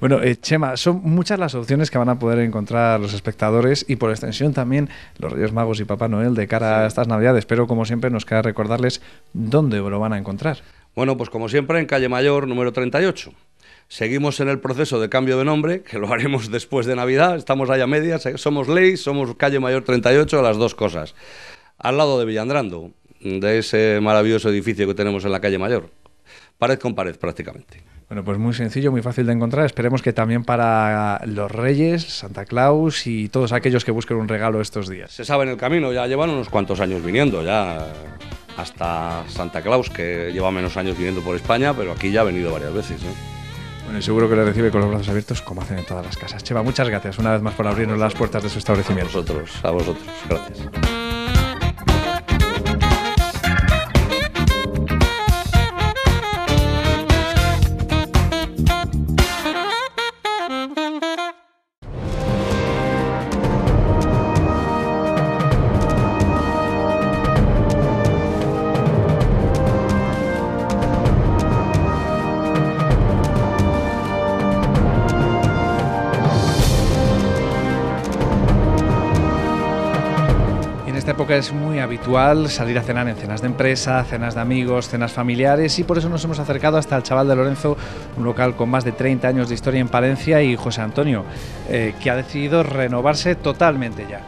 Bueno, eh, Chema, son muchas las opciones que van a poder encontrar los espectadores y por extensión también los Reyes Magos y Papá Noel de cara a estas Navidades. Pero como siempre nos queda recordarles dónde lo van a encontrar. Bueno, pues como siempre en Calle Mayor número 38. Seguimos en el proceso de cambio de nombre, que lo haremos después de Navidad, estamos allá a medias, eh, somos Ley, somos Calle Mayor 38, las dos cosas al lado de Villandrando de ese maravilloso edificio que tenemos en la calle Mayor. Pared con pared prácticamente. Bueno, pues muy sencillo, muy fácil de encontrar. Esperemos que también para los Reyes, Santa Claus y todos aquellos que busquen un regalo estos días. Se sabe en el camino, ya llevan unos cuantos años viniendo, ya hasta Santa Claus, que lleva menos años viniendo por España, pero aquí ya ha venido varias veces. ¿eh? Bueno, seguro que le recibe con los brazos abiertos, como hacen en todas las casas. Cheva, muchas gracias una vez más por abrirnos las puertas de su establecimiento. A vosotros, a vosotros, gracias. es muy habitual salir a cenar en cenas de empresa, cenas de amigos, cenas familiares y por eso nos hemos acercado hasta el Chaval de Lorenzo, un local con más de 30 años de historia en Palencia y José Antonio, eh, que ha decidido renovarse totalmente ya.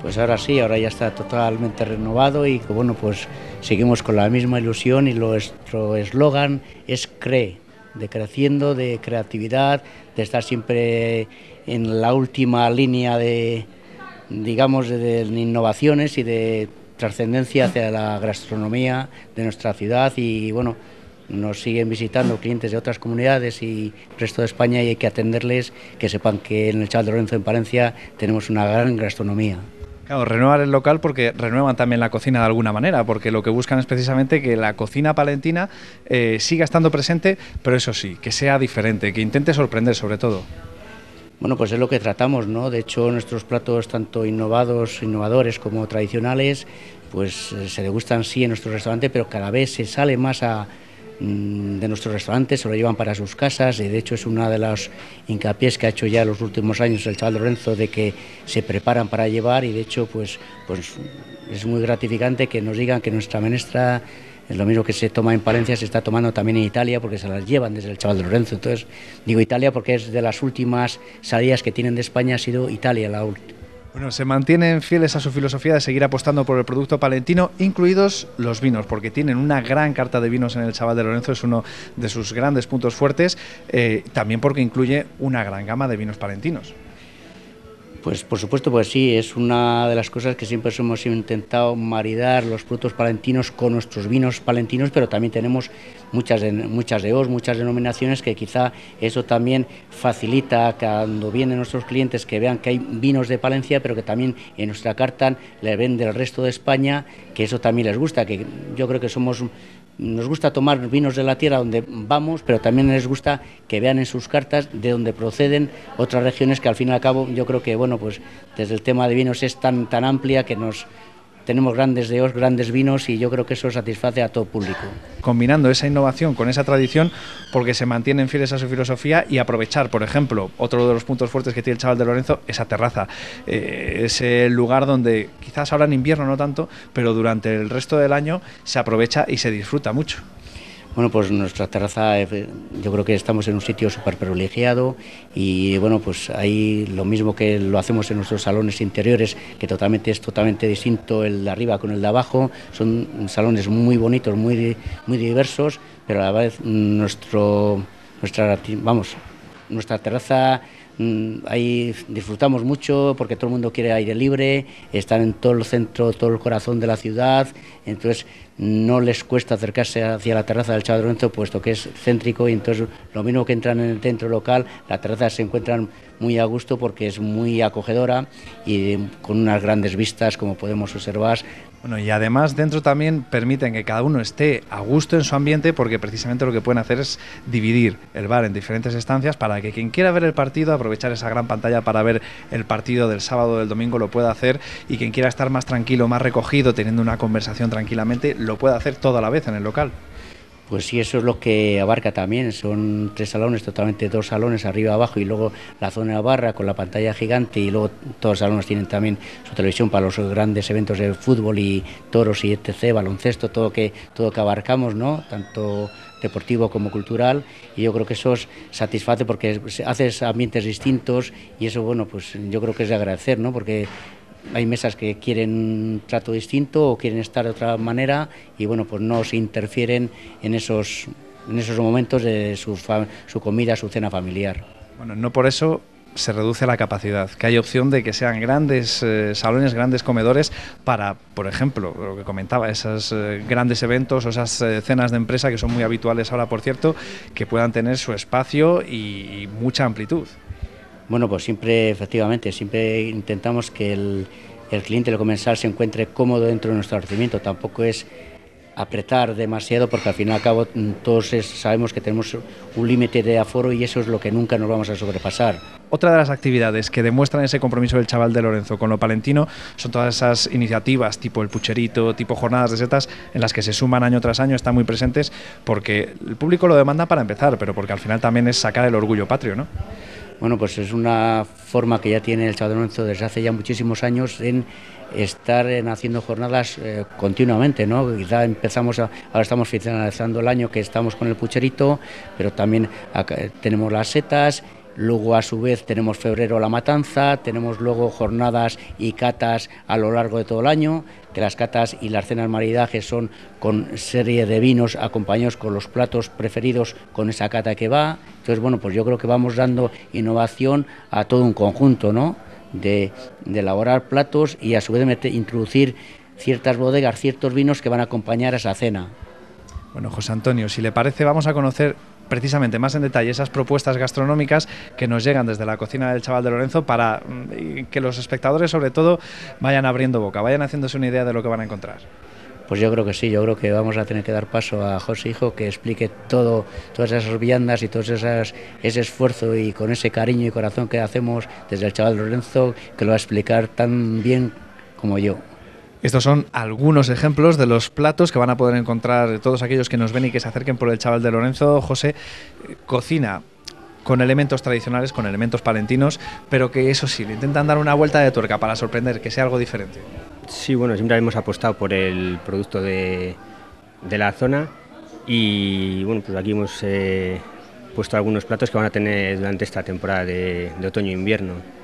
Pues ahora sí, ahora ya está totalmente renovado y bueno, pues seguimos con la misma ilusión y nuestro eslogan es CRE... de creciendo, de creatividad, de estar siempre en la última línea de, digamos, de, innovaciones y de trascendencia hacia la gastronomía de nuestra ciudad y, bueno, nos siguen visitando clientes de otras comunidades y resto de España y hay que atenderles, que sepan que en el Chal de Lorenzo en Palencia tenemos una gran gastronomía. Claro, renovar el local porque renuevan también la cocina de alguna manera, porque lo que buscan es precisamente que la cocina palentina eh, siga estando presente, pero eso sí, que sea diferente, que intente sorprender sobre todo. Bueno, pues es lo que tratamos, ¿no? De hecho, nuestros platos, tanto innovados, innovadores como tradicionales, pues eh, se degustan sí en nuestro restaurante, pero cada vez se sale más mm, de nuestros restaurantes, se lo llevan para sus casas y de hecho es una de las hincapiés que ha hecho ya en los últimos años el chaval Lorenzo de que se preparan para llevar y de hecho pues, pues es muy gratificante que nos digan que nuestra menestra es lo mismo que se toma en Palencia, se está tomando también en Italia porque se las llevan desde el Chaval de Lorenzo. Entonces, digo Italia porque es de las últimas salidas que tienen de España, ha sido Italia la última. Bueno, se mantienen fieles a su filosofía de seguir apostando por el producto palentino, incluidos los vinos, porque tienen una gran carta de vinos en el Chaval de Lorenzo, es uno de sus grandes puntos fuertes, eh, también porque incluye una gran gama de vinos palentinos. Pues por supuesto, pues sí, es una de las cosas que siempre hemos intentado maridar los productos palentinos con nuestros vinos palentinos, pero también tenemos muchas, muchas os, muchas denominaciones que quizá eso también facilita cuando vienen nuestros clientes que vean que hay vinos de Palencia, pero que también en nuestra carta le ven el resto de España, que eso también les gusta, que yo creo que somos nos gusta tomar vinos de la tierra donde vamos, pero también les gusta que vean en sus cartas de dónde proceden otras regiones que al fin y al cabo yo creo que bueno pues desde el tema de vinos es tan tan amplia que nos tenemos grandes deos, grandes vinos y yo creo que eso satisface a todo público. Combinando esa innovación con esa tradición, porque se mantienen fieles a su filosofía y aprovechar, por ejemplo, otro de los puntos fuertes que tiene el chaval de Lorenzo, esa terraza, eh, Es el lugar donde quizás ahora en invierno no tanto, pero durante el resto del año se aprovecha y se disfruta mucho. Bueno, pues nuestra terraza, eh, yo creo que estamos en un sitio súper privilegiado y bueno, pues ahí lo mismo que lo hacemos en nuestros salones interiores, que totalmente es totalmente distinto el de arriba con el de abajo, son salones muy bonitos, muy, muy diversos, pero a la vez nuestro, nuestra, vamos, nuestra terraza mm, ahí disfrutamos mucho porque todo el mundo quiere aire libre, están en todo el centro, todo el corazón de la ciudad, entonces no les cuesta acercarse hacia la terraza del Chavo puesto que es céntrico y entonces lo mismo que entran en el centro local, la terraza se encuentran muy a gusto porque es muy acogedora y con unas grandes vistas, como podemos observar, bueno, y además dentro también permiten que cada uno esté a gusto en su ambiente porque precisamente lo que pueden hacer es dividir el bar en diferentes estancias para que quien quiera ver el partido, aprovechar esa gran pantalla para ver el partido del sábado o del domingo lo pueda hacer y quien quiera estar más tranquilo, más recogido, teniendo una conversación tranquilamente, lo pueda hacer toda la vez en el local. Pues sí, eso es lo que abarca también. Son tres salones, totalmente dos salones arriba abajo y luego la zona de barra con la pantalla gigante y luego todos los salones tienen también su televisión para los grandes eventos de fútbol y toros y etc, baloncesto, todo que todo que abarcamos, ¿no? Tanto deportivo como cultural y yo creo que eso es satisface porque haces ambientes distintos y eso bueno, pues yo creo que es de agradecer, ¿no? Porque hay mesas que quieren un trato distinto o quieren estar de otra manera y bueno, pues no se interfieren en esos, momentos de su, comida, su cena familiar. Bueno, no por eso se reduce la capacidad, que hay opción de que sean grandes eh, salones, grandes comedores para, por ejemplo, lo que comentaba, esos eh, grandes eventos o esas eh, cenas de empresa que son muy habituales ahora, por cierto, que puedan tener su espacio y mucha amplitud. Bueno, pues siempre, efectivamente, siempre intentamos que el, cliente, el comensal, se encuentre cómodo dentro de nuestro establecimiento. Tampoco es apretar demasiado porque al final y al cabo mm, todos sabemos que tenemos un límite de aforo y eso es lo que nunca nos vamos a sobrepasar. Otra de las actividades que demuestran ese compromiso del chaval de Lorenzo con lo palentino son todas esas iniciativas tipo el pucherito, tipo jornadas de setas, en las que se suman año tras año, están muy presentes porque el público lo demanda para empezar, pero porque al final también es sacar el orgullo patrio, ¿no? Bueno, pues es una forma que ya tiene el Chadronzo desde hace ya muchísimos años en estar haciendo jornadas eh, continuamente, ¿no? Quizá empezamos, a, ahora estamos finalizando el año que estamos con el pucherito, pero también tenemos las setas Luego, a su vez, tenemos febrero La Matanza, tenemos luego jornadas y catas a lo largo de todo el año, que las catas y las cenas maridajes son con serie de vinos acompañados con los platos preferidos con esa cata que va. Entonces, bueno, pues yo creo que vamos dando innovación a todo un conjunto, ¿no? De, elaborar platos y a su vez introducir ciertas bodegas, ciertos vinos que van a acompañar a esa cena. Bueno, José Antonio, si le parece, vamos a conocer precisamente más en detalle esas propuestas gastronómicas que nos llegan desde la cocina del chaval de Lorenzo para mm, que los espectadores sobre todo vayan abriendo boca, vayan haciéndose una idea de lo que van a encontrar. Pues yo creo que sí, yo creo que vamos a tener que dar paso a José Hijo que explique todo, todas esas viandas y todo ese esfuerzo y con ese cariño y corazón que hacemos desde el chaval de Lorenzo, que lo va a explicar tan bien como yo. Estos son algunos ejemplos de los platos que van a poder encontrar todos aquellos que nos ven y que se acerquen por el chaval de Lorenzo. José, eh, cocina con elementos tradicionales, con elementos palentinos, pero que eso sí, le intentan dar una vuelta de tuerca para sorprender, que sea algo diferente. Sí, bueno, siempre hemos apostado por el producto de, la zona y bueno, pues aquí hemos eh, puesto algunos platos que van a tener durante esta temporada de, de otoño-invierno. E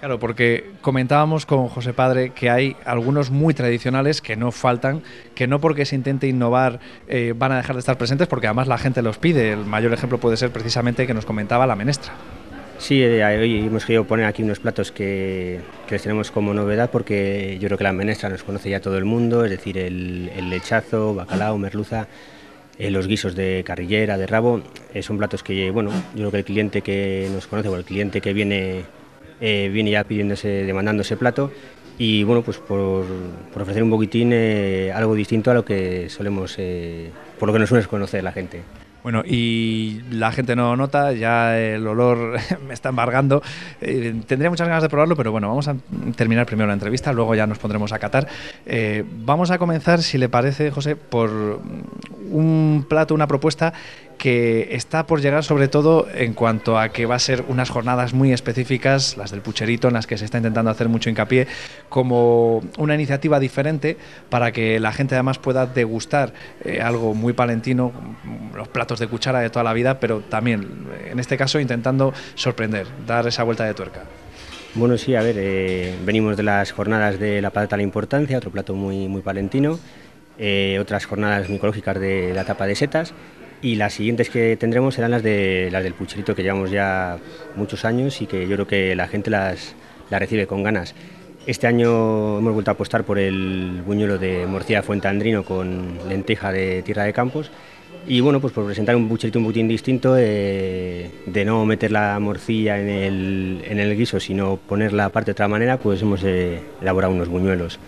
Claro, porque comentábamos con José Padre que hay algunos muy tradicionales que no faltan, que no porque se intente innovar eh, van a dejar de estar presentes, porque además la gente los pide. El mayor ejemplo puede ser precisamente que nos comentaba la menestra. Sí, eh, hoy hemos querido poner aquí unos platos que, que, les tenemos como novedad porque yo creo que la menestra nos conoce ya todo el mundo, es decir, el, lechazo, bacalao, merluza, eh, los guisos de carrillera, de rabo, son platos que, bueno, yo creo que el cliente que nos conoce o el cliente que viene eh, viene ya pidiéndose, demandando ese plato y bueno, pues por, ofrecer un poquitín eh, algo distinto a lo que solemos, eh, por lo que nos suele conocer la gente. Bueno, y la gente no nota, ya el olor me está embargando. Eh, tendría muchas ganas de probarlo, pero bueno, vamos a terminar primero la entrevista, luego ya nos pondremos a catar. Eh, vamos a comenzar, si le parece, José, por un plato, una propuesta que está por llegar sobre todo en cuanto a que va a ser unas jornadas muy específicas, las del pucherito, en las que se está intentando hacer mucho hincapié, como una iniciativa diferente para que la gente además pueda degustar eh, algo muy palentino, los platos de cuchara de toda la vida, pero también, en este caso, intentando sorprender, dar esa vuelta de tuerca. Bueno, sí, a ver, eh, venimos de las jornadas de la patata a la importancia, otro plato muy, muy palentino, eh, otras jornadas micológicas de la tapa de setas y las siguientes que tendremos serán las, de, las del pucherito que llevamos ya muchos años y que yo creo que la gente las, recibe con ganas. Este año hemos vuelto a apostar por el buñuelo de morcilla Andrino con lenteja de tierra de campos y bueno, pues por presentar un pucherito un poquito distinto, eh, de no meter la morcilla en el, guiso, sino ponerla aparte de otra manera, pues hemos eh, elaborado unos buñuelos.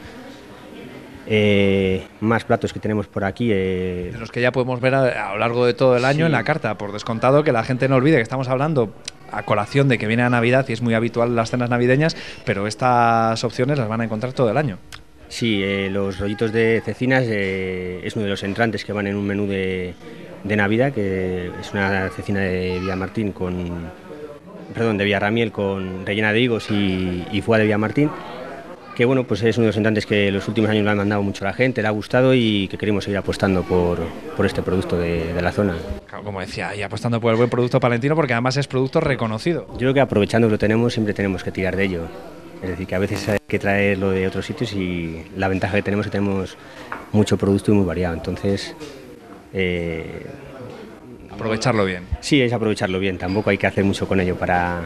Eh, más platos que tenemos por aquí. Eh, de los que ya podemos ver a, lo largo de todo el año en la carta, por descontado que la gente no olvide que estamos hablando a colación de que viene a Navidad y es muy habitual las cenas navideñas, pero estas opciones las van a encontrar todo el año. Sí, eh, los rollitos de cecinas es uno de los entrantes que van en un menú de, Navidad, que es una cecina de Martín con... Perdón, de Villarramiel con rellena de higos y, y de de Martín que bueno, pues es uno de los entrantes que los últimos años le han mandado mucho a la gente, le ha gustado y que queremos seguir apostando por, este producto de, la zona. como decía, y apostando por el buen producto palentino porque además es producto reconocido. Yo creo que aprovechando lo tenemos siempre tenemos que tirar de ello. Es decir, que a veces hay que traerlo de otros sitios y la ventaja que tenemos es que tenemos mucho producto y muy variado. Entonces, eh, aprovecharlo bien. Sí, es aprovecharlo bien. Tampoco hay que hacer mucho con ello para,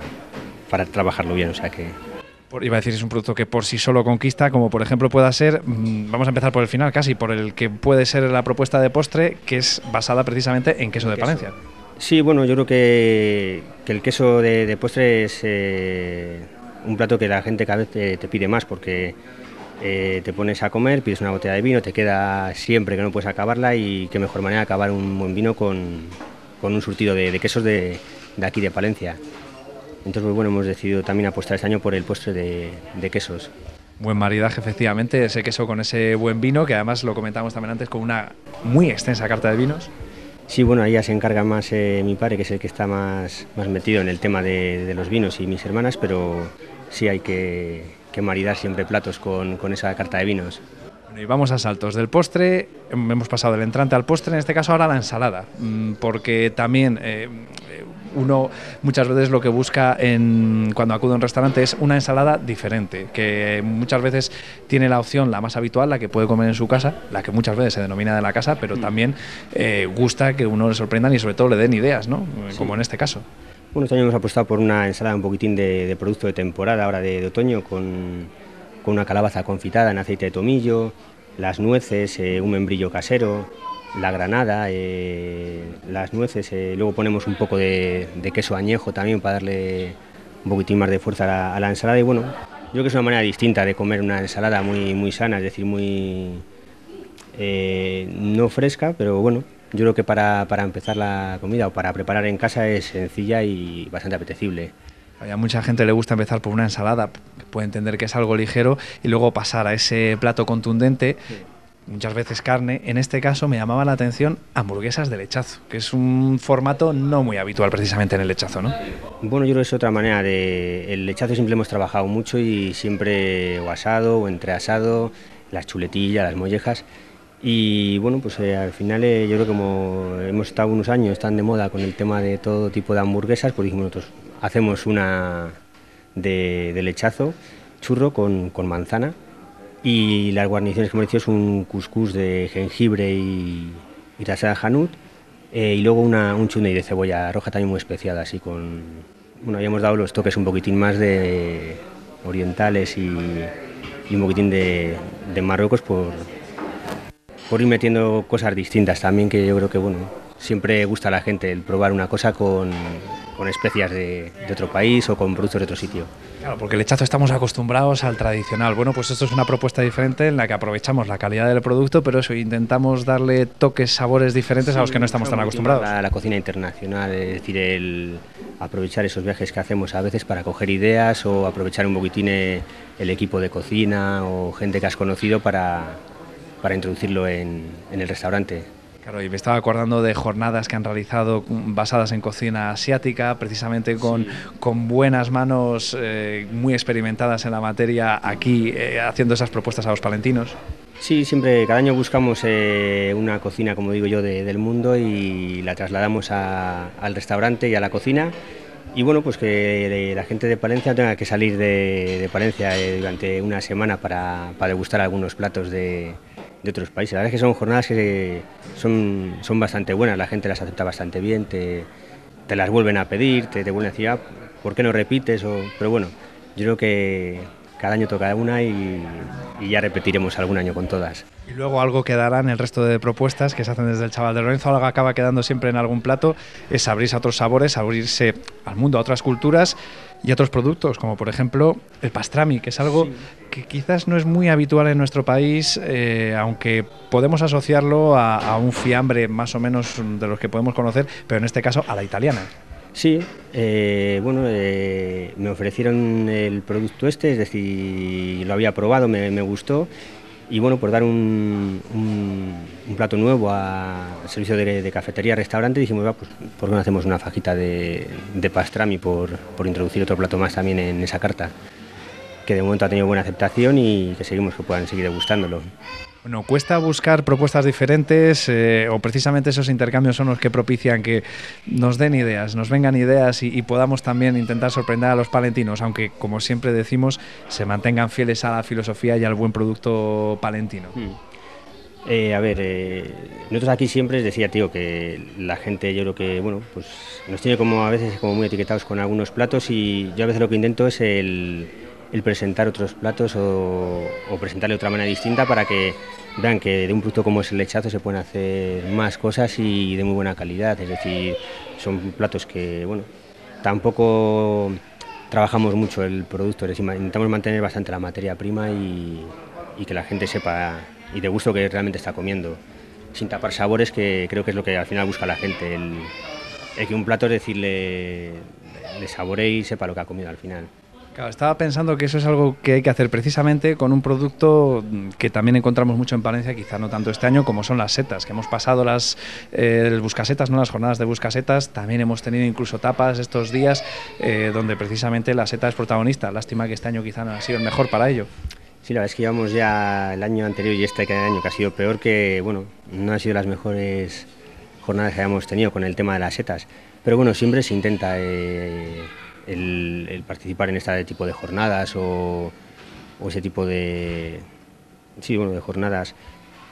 para trabajarlo bien. O sea que iba a decir, es un producto que por sí solo conquista, como por ejemplo pueda ser, mm, vamos a empezar por el final casi, por el que puede ser la propuesta de postre, que es basada precisamente en queso de Palencia. Sí, bueno, yo creo que, el queso de, postre es eh, un plato que la gente cada vez te, pide más, porque eh, te pones a comer, pides una botella de vino, te queda siempre que no puedes acabarla y qué mejor manera acabar un buen vino con, un surtido de, quesos de aquí de Palencia. Entonces, pues, bueno, hemos decidido también apostar este año por el postre de, quesos. Buen maridaje, efectivamente, ese queso con ese buen vino, que además lo comentábamos también antes con una muy extensa carta de vinos. Sí, bueno, ahí ya se encarga más eh, mi padre, que es el que está más, más metido en el tema de, los vinos y mis hermanas, pero sí hay que, maridar siempre platos con, con, esa carta de vinos. Bueno, y vamos a saltos del postre, hemos pasado del entrante al postre, en este caso ahora la ensalada, mm, porque también eh, uno muchas veces lo que busca cuando acude a un restaurante es una ensalada diferente, que muchas veces tiene la opción, la más habitual, la que puede comer en su casa, la que muchas veces se denomina de la casa, pero mm. también eh, gusta que uno le sorprendan y sobre todo le den ideas, ¿no? Como en este caso. Bueno, este año hemos apostado por una ensalada un poquitín de, producto de temporada, ahora de, otoño, con, una calabaza confitada en aceite de tomillo, las nueces, eh, un membrillo casero, la granada, eh, las nueces, eh, luego ponemos un poco de, queso añejo también para darle un poquitín más de fuerza a la, ensalada y bueno, yo creo que es una manera distinta de comer una ensalada muy, muy sana, es decir, muy eh, no fresca, pero bueno, yo creo que para, para empezar la comida o para preparar en casa es sencilla y bastante apetecible. A mucha gente le gusta empezar por una ensalada, puede entender que es algo ligero, y luego pasar a ese plato contundente muchas veces carne, en este caso me llamaba la atención hamburguesas de lechazo, que es un formato no muy habitual precisamente en el lechazo, ¿no? Bueno, yo creo que es otra manera de... El lechazo siempre hemos trabajado mucho y siempre o asado o entre asado, las chuletillas, las mollejas. Y bueno, pues eh, al final eh, yo creo que como hemos estado unos años tan de moda con el tema de todo tipo de hamburguesas, pues dijimos nosotros, hacemos una de, lechazo, churro con, con manzana y las guarniciones que hemos hecho es un couscous de jengibre y, y tasada hanut eh, y luego una, un chutney de cebolla roja también muy especial, así con... Bueno, habíamos dado los toques un poquitín más de orientales y, y un poquitín de, de Marruecos por, por ir metiendo cosas distintas también, que yo creo que, bueno, siempre gusta a la gente el probar una cosa con, con especias de, otro país o con productos de otro sitio. Claro, porque el lechazo estamos acostumbrados al tradicional. Bueno, pues esto es una propuesta diferente en la que aprovechamos la calidad del producto, pero eso, intentamos darle toques, sabores diferentes a los que no estamos tan acostumbrados. La, la cocina internacional, es decir, el aprovechar esos viajes que hacemos a veces para coger ideas o aprovechar un poquitín e, el equipo de cocina o gente que has conocido para, para introducirlo en el restaurante. Claro, y me estaba acordando de jornadas que han realizado basadas en cocina asiática, precisamente con, con buenas manos eh, muy experimentadas en la materia aquí, eh, haciendo esas propuestas a los palentinos. Sí, siempre, cada año buscamos eh, una cocina, como digo yo, del mundo y la trasladamos al restaurante y a la cocina. Y bueno, pues que la gente de Palencia tenga que salir de, Palencia durante una semana para, para, degustar algunos platos de, de otros países. La verdad es que son jornadas que son, son bastante buenas, la gente las acepta bastante bien, te, te las vuelven a pedir, te, te vuelven a decir, ah, ¿por qué no repites? O, pero bueno, yo creo que cada año toca una y, y, ya repetiremos algún año con todas. Y luego algo quedará en el resto de propuestas que se hacen desde el Chaval de Lorenzo, algo acaba quedando siempre en algún plato, es abrirse a otros sabores, abrirse al mundo, a otras culturas y otros productos, como por ejemplo el pastrami, que es algo que quizás no es muy habitual en nuestro país, eh, aunque podemos asociarlo a, un fiambre más o menos de los que podemos conocer, pero en este caso a la italiana. Sí, eh, bueno, eh, me ofrecieron el producto este, es decir, lo había probado, me gustó y bueno, por dar un, plato nuevo al servicio de, cafetería, restaurante, dijimos, va, pues, ¿por qué no hacemos una fajita de, de pastrami por introducir otro plato más también en esa carta? que de momento ha tenido buena aceptación y que seguimos que puedan seguir gustándolo. Bueno, cuesta buscar propuestas diferentes eh, o precisamente esos intercambios son los que propician que nos den ideas, nos vengan ideas y, podamos también intentar sorprender a los palentinos, aunque como siempre decimos, se mantengan fieles a la filosofía y al buen producto palentino. Hmm. Eh, a ver, eh, nosotros aquí siempre decía, tío, que la gente yo creo que, bueno, pues nos tiene como a veces como muy etiquetados con algunos platos y yo a veces lo que intento es el el presentar otros platos o, presentarle de otra manera distinta para que vean que de un producto como es el lechazo se pueden hacer más cosas y de muy buena calidad. Es decir, son platos que, bueno, tampoco trabajamos mucho el producto, es decir, intentamos mantener bastante la materia prima y, que la gente sepa y de gusto que realmente está comiendo, sin tapar sabores, que creo que es lo que al final busca la gente, el, que un plato es decirle, le sabore y sepa lo que ha comido al final. Claro, estaba pensando que eso es algo que hay que hacer precisamente con un producto que también encontramos mucho en Palencia, quizá no tanto este año, como son las setas, que hemos pasado las eh, buscasetas, no las jornadas de buscasetas, también hemos tenido incluso tapas estos días eh, donde precisamente la seta es protagonista. Lástima que este año quizá no ha sido el mejor para ello. Sí, la verdad es que llevamos ya el año anterior y este año que ha sido peor, que bueno, no han sido las mejores jornadas que hayamos tenido con el tema de las setas. Pero bueno, siempre se intenta... Eh, el, participar en este tipo de jornadas o, ese tipo de, sí, bueno, de jornadas.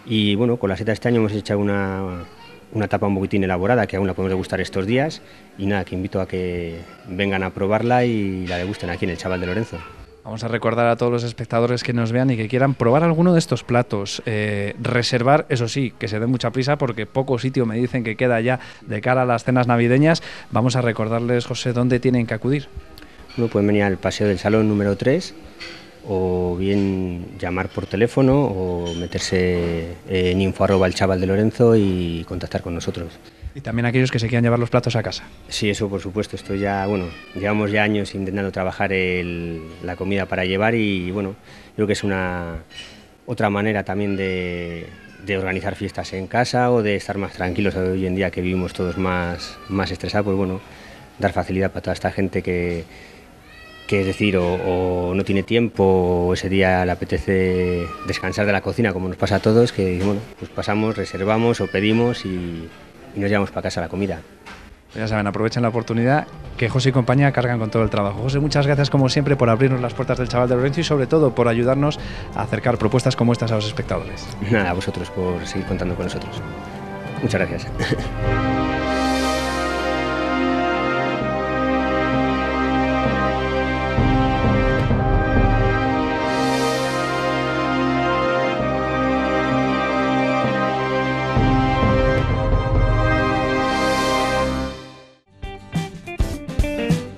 Y bueno, con la seta este año hemos hecho una, una tapa un poquitín elaborada que aún la podemos degustar estos días. Y nada, que invito a que vengan a probarla y la degusten aquí en el Chaval de Lorenzo. Vamos a recordar a todos los espectadores que nos vean y que quieran probar alguno de estos platos. Eh, reservar, eso sí, que se dé mucha prisa porque poco sitio me dicen que queda ya de cara a las cenas navideñas. Vamos a recordarles, José, dónde tienen que acudir. Bueno, pueden venir al Paseo del Salón número 3 o bien llamar por teléfono o meterse en info arroba el chaval de Lorenzo y contactar con nosotros. Y también aquellos que se quieran llevar los platos a casa. Sí, eso por supuesto. Esto ya, bueno, llevamos ya años intentando trabajar la comida para llevar y, bueno, creo que es una otra manera también de, organizar fiestas en casa o de estar más tranquilos hoy en día que vivimos todos más, más estresados, pues bueno, dar facilidad para toda esta gente que, es decir, o, no tiene tiempo, o ese día le apetece descansar de la cocina, como nos pasa a todos, que bueno, pues pasamos, reservamos o pedimos y, y nos llevamos para casa la comida. Pues ya saben, aprovechen la oportunidad que José y compañía cargan con todo el trabajo. José, muchas gracias como siempre por abrirnos las puertas del Chaval de Lorenzo y sobre todo por ayudarnos a acercar propuestas como estas a los espectadores. Nada, a vosotros por seguir contando con nosotros. Muchas gracias.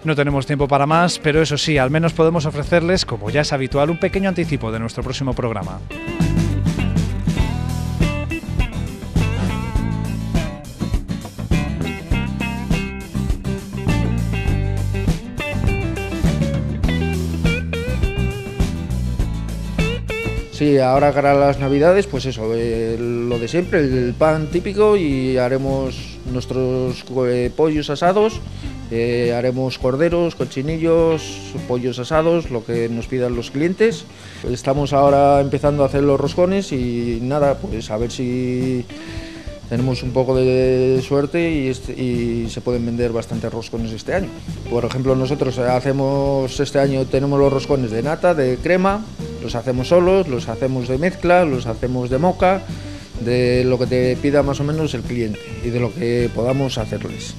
No tenemos tiempo para más, pero eso sí, al menos podemos ofrecerles, como ya es habitual, un pequeño anticipo de nuestro próximo programa. Sí, ahora para las navidades, pues eso, eh, lo de siempre, el pan típico y haremos nuestros eh, pollos asados eh, haremos corderos, cochinillos, pollos asados, lo que nos pidan los clientes. Estamos ahora empezando a hacer los roscones y nada, pues a ver si tenemos un poco de suerte y, este, y, se pueden vender bastantes roscones este año. Por ejemplo, nosotros hacemos este año tenemos los roscones de nata, de crema, los hacemos solos, los hacemos de mezcla, los hacemos de moca, de lo que te pida más o menos el cliente y de lo que podamos hacerles.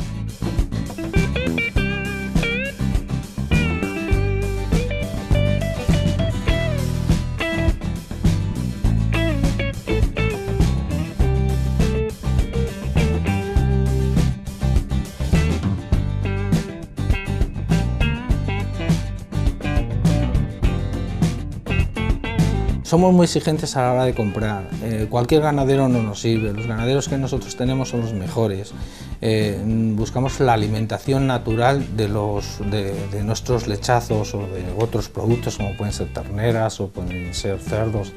somos muy exigentes a la hora de comprar. Eh, cualquier ganadero no nos sirve. Los ganaderos que nosotros tenemos son los mejores. Eh, buscamos la alimentación natural de, los, de, nuestros lechazos o de otros productos como pueden ser terneras o pueden ser cerdos.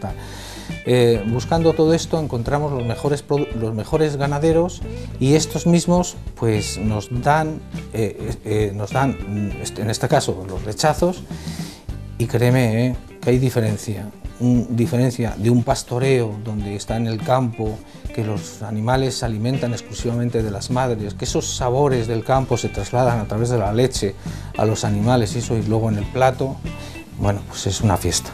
Eh, buscando todo esto encontramos los mejores, los mejores ganaderos y estos mismos pues, nos, dan, nos dan, en este caso, los lechazos y créeme que hay diferencia diferencia de un pastoreo donde está en el campo, que los animales se alimentan exclusivamente de las madres, que esos sabores del campo se trasladan a través de la leche a los animales y eso y luego en el plato, bueno, pues es una fiesta.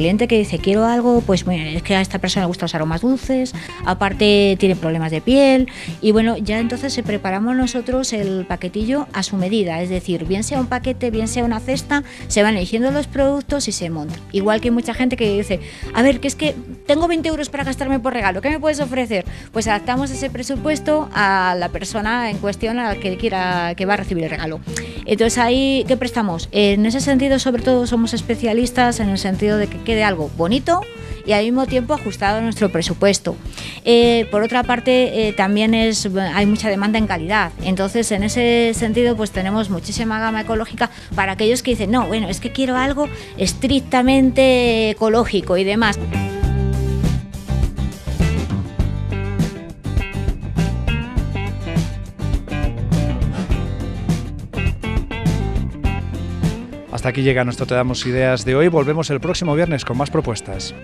cliente que dice quiero algo, pues bueno, es que a esta persona le gustan los aromas dulces, aparte tiene problemas de piel y bueno, ya entonces se preparamos nosotros el paquetillo a su medida, es decir, bien sea un paquete, bien sea una cesta, se van eligiendo los productos y se monta. Igual que hay mucha gente que dice, a ver, que es que tengo 20 euros para gastarme por regalo, ¿qué me puedes ofrecer? Pues adaptamos ese presupuesto a la persona en cuestión a la que quiera que va a recibir el regalo. Entonces ahí, ¿qué prestamos? En ese sentido, sobre todo, somos especialistas en el sentido de que de algo bonito y al mismo tiempo ajustado a nuestro presupuesto. Eh, por otra parte, eh, también hay mucha demanda en calidad. Entonces, en ese sentido, pues tenemos muchísima gama ecológica para aquellos que dicen, no, bueno, es que quiero algo estrictamente ecológico y demás. Hasta aquí llega nuestro Te Damos Ideas de hoy. Volvemos el próximo viernes con más propuestas.